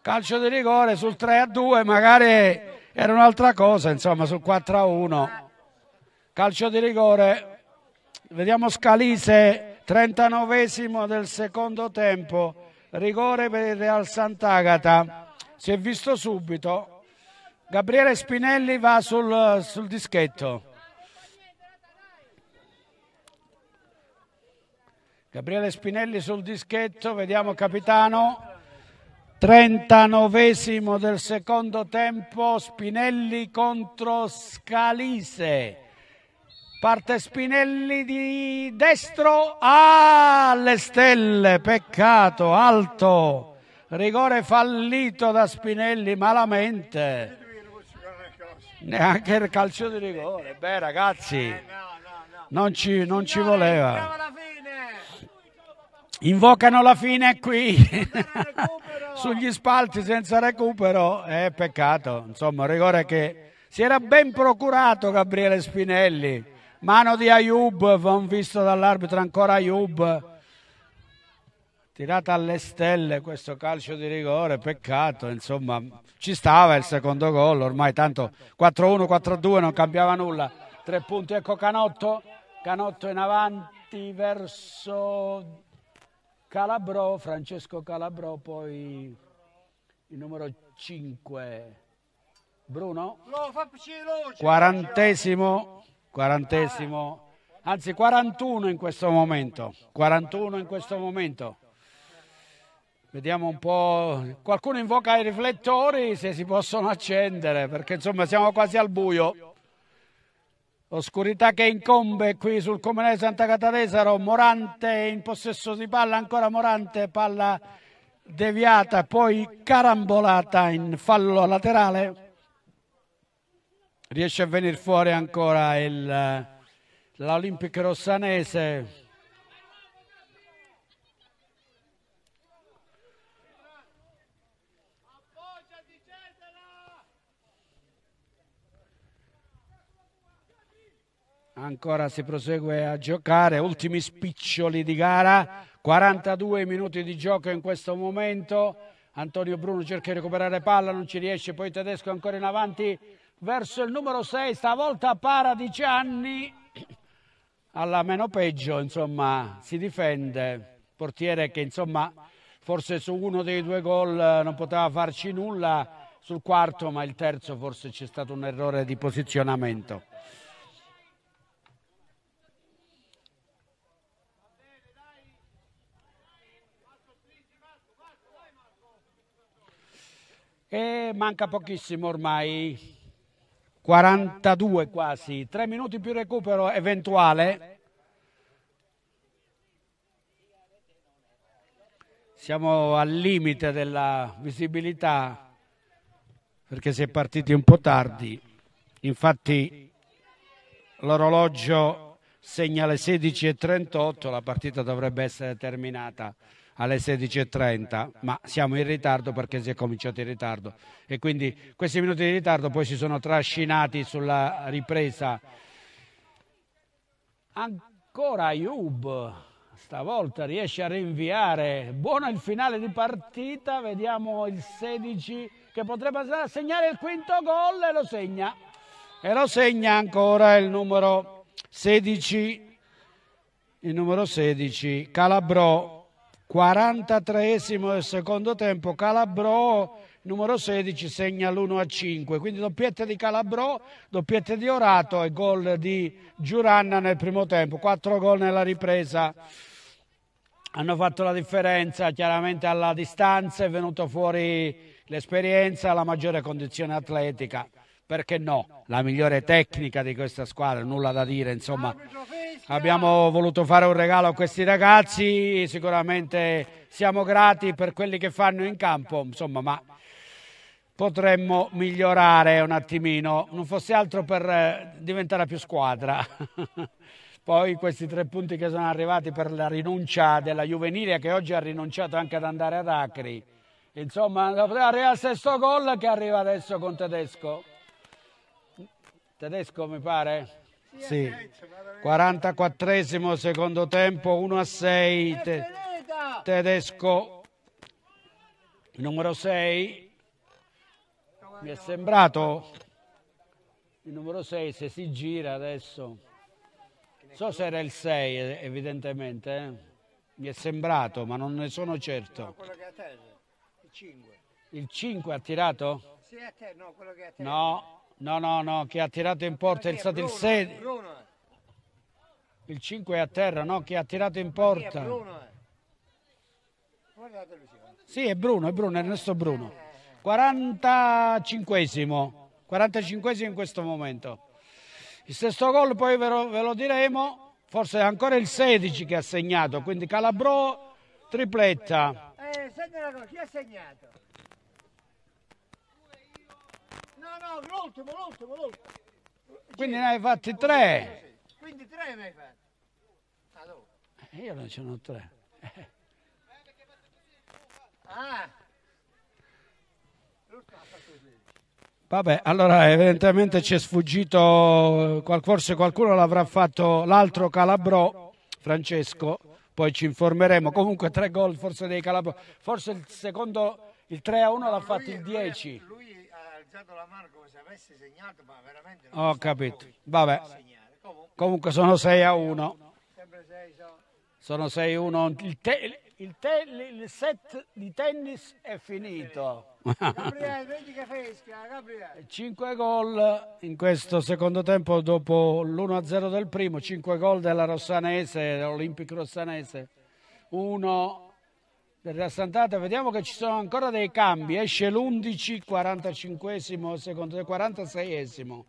calcio di rigore sul 3 a 2 magari era un'altra cosa insomma sul 4 a 1 calcio di rigore vediamo Scalise 39esimo del secondo tempo rigore per il Real Sant'Agata si è visto subito Gabriele Spinelli va sul, sul dischetto Gabriele Spinelli sul dischetto vediamo capitano 39 del secondo tempo, Spinelli contro Scalise. Parte Spinelli di destro alle ah, stelle, peccato, alto. Rigore fallito da Spinelli malamente. Neanche il calcio di rigore. Beh ragazzi, eh, non ci, non ci voleva. Invocano la fine qui. sugli spalti senza recupero, è eh, peccato. Insomma, rigore che si era ben procurato Gabriele Spinelli. Mano di Ayub, un visto dall'arbitro ancora Ayub. Tirata alle stelle questo calcio di rigore, peccato, insomma, ci stava il secondo gol, ormai tanto 4-1, 4-2 non cambiava nulla. Tre punti, ecco Canotto, Canotto in avanti verso Calabro, Francesco Calabro, poi il numero 5, Bruno. Quarantesimo, quarantesimo, anzi 41 in questo momento, 41 in questo momento. Vediamo un po', qualcuno invoca i riflettori se si possono accendere, perché insomma siamo quasi al buio. Oscurità che incombe qui sul Comune di Santa Cataresaro, Morante in possesso di palla, ancora Morante, palla deviata, poi carambolata in fallo laterale. Riesce a venire fuori ancora eh, l'Olimpic Rossanese, ancora si prosegue a giocare, ultimi spiccioli di gara, 42 minuti di gioco in questo momento, Antonio Bruno cerca di recuperare palla, non ci riesce, poi Tedesco ancora in avanti verso il numero 6, stavolta para di Gianni, alla meno peggio, insomma, si difende, portiere che insomma forse su uno dei due gol eh, non poteva farci nulla, sul quarto ma il terzo forse c'è stato un errore di posizionamento. E manca pochissimo ormai, 42 quasi, 3 minuti più recupero eventuale. Siamo al limite della visibilità perché si è partiti un po' tardi. Infatti l'orologio segna le 16.38, la partita dovrebbe essere terminata alle 16.30, ma siamo in ritardo perché si è cominciato in ritardo e quindi questi minuti di ritardo poi si sono trascinati sulla ripresa. Ancora Ayub, stavolta riesce a rinviare, buono il finale di partita, vediamo il 16 che potrebbe segnare il quinto gol e lo segna. E lo segna ancora il numero 16, il numero 16 Calabrò 43esimo del secondo tempo, Calabrò, numero 16, segna l'1 a 5. Quindi doppietta di Calabrò, doppietta di Orato e gol di Giuranna nel primo tempo. 4 gol nella ripresa hanno fatto la differenza, chiaramente alla distanza è venuta fuori l'esperienza, la maggiore condizione atletica, perché no, la migliore tecnica di questa squadra, nulla da dire, insomma abbiamo voluto fare un regalo a questi ragazzi, sicuramente siamo grati per quelli che fanno in campo, insomma, ma potremmo migliorare un attimino, non fosse altro per eh, diventare più squadra. Poi questi tre punti che sono arrivati per la rinuncia della Juvenilia che oggi ha rinunciato anche ad andare ad Acri. Insomma, arriva il sesto gol che arriva adesso con Tedesco. Tedesco mi pare. Sì. 44esimo secondo tempo, 1 a 6. Eh, te tedesco numero 6. Mi è sembrato il numero 6 se si gira adesso. So se era il 6 eh, evidentemente, eh. mi è sembrato, ma non ne sono certo. Il 5. ha tirato? Sì, a te, no, quello che ha tirato. No. No, no, no, chi ha tirato in porta è stato il 6. Eh, il 5 è a terra, no? Chi ha tirato in porta. Eh. Sì, è Bruno, è Bruno, Ernesto Bruno. 45esimo. 45esimo in questo momento. Il sesto gol poi ve lo, ve lo diremo, forse è ancora il 16 che ha segnato, quindi Calabro tripletta. Eh, segna la gol, chi ha segnato? No, no, l'ultimo, l'ultimo, l'ultimo. Quindi ne hai fatti tre. Quindi tre ne hai fatti. Eh, io non ce ne ho tre. Ah. Vabbè, allora evidentemente ci è sfuggito, forse qualcuno l'avrà fatto l'altro Calabrò, Francesco, poi ci informeremo. Comunque tre gol forse dei Calabrò, forse il secondo, il 3 a 1 l'ha fatto il 10. Lui dato la mano come se avesse segnato, ma veramente non Ho capito. Vabbè. Comunque, Comunque sono 6 a 1. sono. 6 a 1. Il, te, il, te, il set di tennis è finito. Gabriele, vedi che fresca, Gabriele. 5 gol in questo secondo tempo dopo l'1-0 del primo, 5 gol della Rossanese, dell'Olimpic Rossanese. 1 dell'assantata, vediamo che ci sono ancora dei cambi, esce l'11, 45 secondo 46esimo,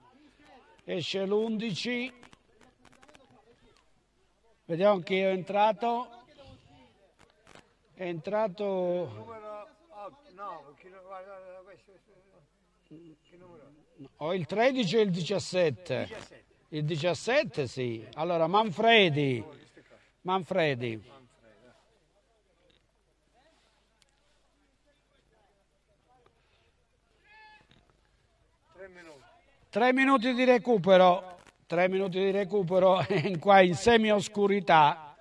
esce l'11, vediamo chi è entrato, è entrato... Ho il 13 o il 17? Il 17 sì. Allora Manfredi. Manfredi. Tre minuti di recupero, tre minuti di recupero in qua in semioscurità.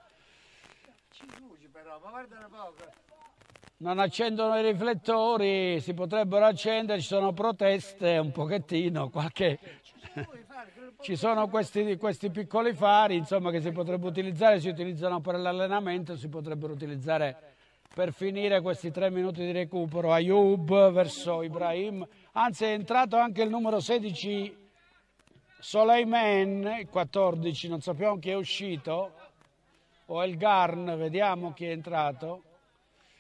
Non accendono i riflettori, si potrebbero accendere, ci sono proteste un pochettino, qualche... ci sono questi, questi piccoli fari insomma, che si potrebbero utilizzare, si utilizzano per l'allenamento, si potrebbero utilizzare per finire questi tre minuti di recupero. Ayub verso Ibrahim anzi è entrato anche il numero 16 Soleiman, 14, non sappiamo chi è uscito, o il Garn, vediamo chi è entrato.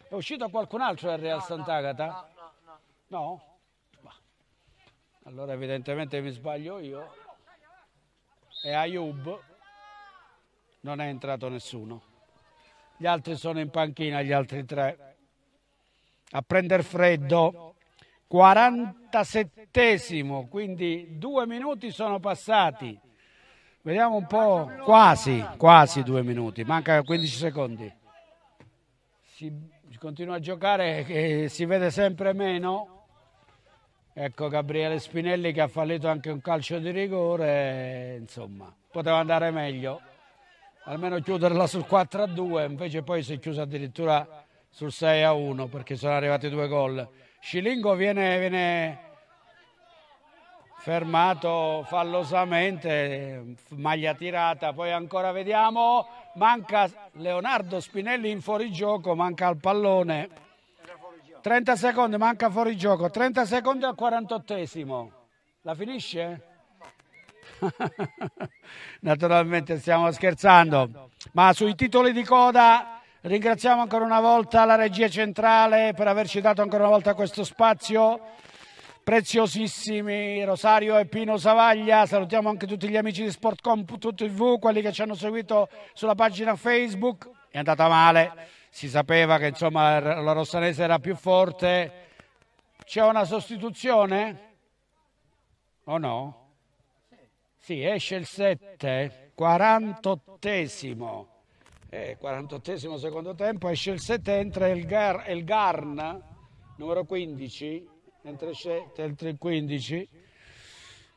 È uscito qualcun altro del Real Sant'Agata? No, no? Allora evidentemente mi sbaglio io. È Ayub. Non è entrato nessuno. Gli altri sono in panchina, gli altri tre. A prendere freddo. 47 quindi due minuti sono passati. Vediamo un po', quasi, quasi due minuti, manca 15 secondi. Si continua a giocare, che eh, si vede sempre meno. Ecco Gabriele Spinelli che ha fallito anche un calcio di rigore, insomma, poteva andare meglio. Almeno chiuderla sul 4 a 2, invece poi si è chiusa addirittura sul 6 a 1 perché sono arrivati due gol. Scilingo viene, viene fermato fallosamente, maglia tirata, poi ancora vediamo, manca Leonardo Spinelli in fuorigioco, manca il pallone. 30 secondi, manca fuori gioco, 30 secondi al 48esimo. La finisce? Naturalmente stiamo scherzando, ma sui titoli di coda Ringraziamo ancora una volta la regia centrale per averci dato ancora una volta questo spazio. Preziosissimi Rosario e Pino Savaglia, salutiamo anche tutti gli amici di Sportcom.tv, quelli che ci hanno seguito sulla pagina Facebook. È andata male, si sapeva che insomma, la Rossanese era più forte. C'è una sostituzione? O no? Sì, esce il 7, 48 eh, 48 secondo tempo, esce il 7, entra il, Gar, il Garn, numero 15, entra il set, entra il 15.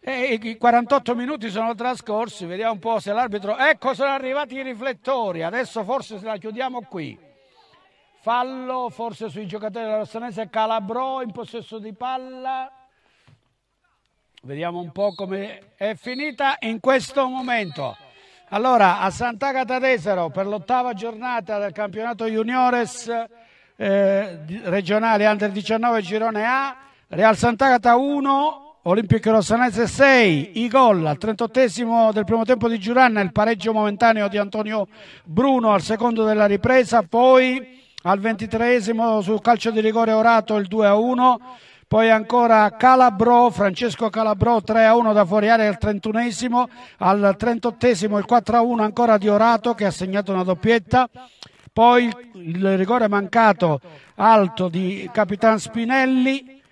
E i 48 minuti sono trascorsi, vediamo un po' se l'arbitro... Ecco, sono arrivati i riflettori, adesso forse se la chiudiamo qui. Fallo forse sui giocatori della Rossanese, Calabrò in possesso di palla. Vediamo un po' come è finita in questo momento. Allora, a Sant'Agata Desero per l'ottava giornata del campionato juniores eh, regionale Under 19 Girone A, Real Sant'Agata 1, Olimpico Rossanese 6, i gol al 38 del primo tempo di Giuranna, il pareggio momentaneo di Antonio Bruno al secondo della ripresa, poi al 23 sul calcio di rigore orato il 2 a 1. Poi ancora Calabro, Francesco Calabro 3-1 a da fuori area al 31esimo, al 38esimo il 4-1 a ancora di Orato che ha segnato una doppietta. Poi il rigore mancato alto di Capitan Spinelli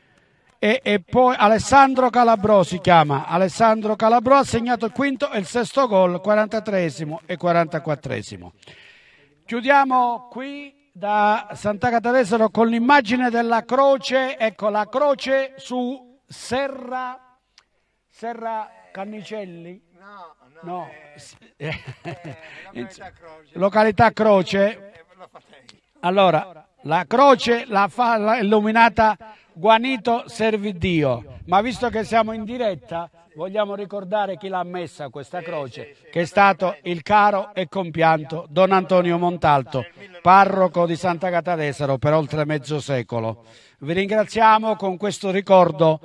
e, e poi Alessandro Calabro si chiama. Alessandro Calabro ha segnato il quinto e il sesto gol, 43esimo e 44esimo. Chiudiamo qui da Santa Catarina con l'immagine della croce, ecco la croce su Serra, Serra Cannicelli. No, no, no. Eh, eh, eh località Croce. Località croce. Eh, eh, allora, la croce la fa illuminata Guanito Servidio, ma visto che siamo in diretta vogliamo ricordare chi l'ha messa questa croce, che è stato il caro e compianto Don Antonio Montalto, parroco di Santa Catadesaro per oltre mezzo secolo. Vi ringraziamo con questo ricordo.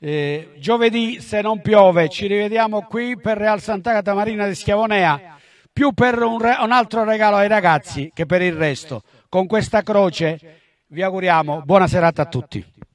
Eh, giovedì, se non piove, ci rivediamo qui per Real Santa Catamarina di Schiavonea, più per un, re, un altro regalo ai ragazzi che per il resto. Con questa croce vi auguriamo buona serata a tutti.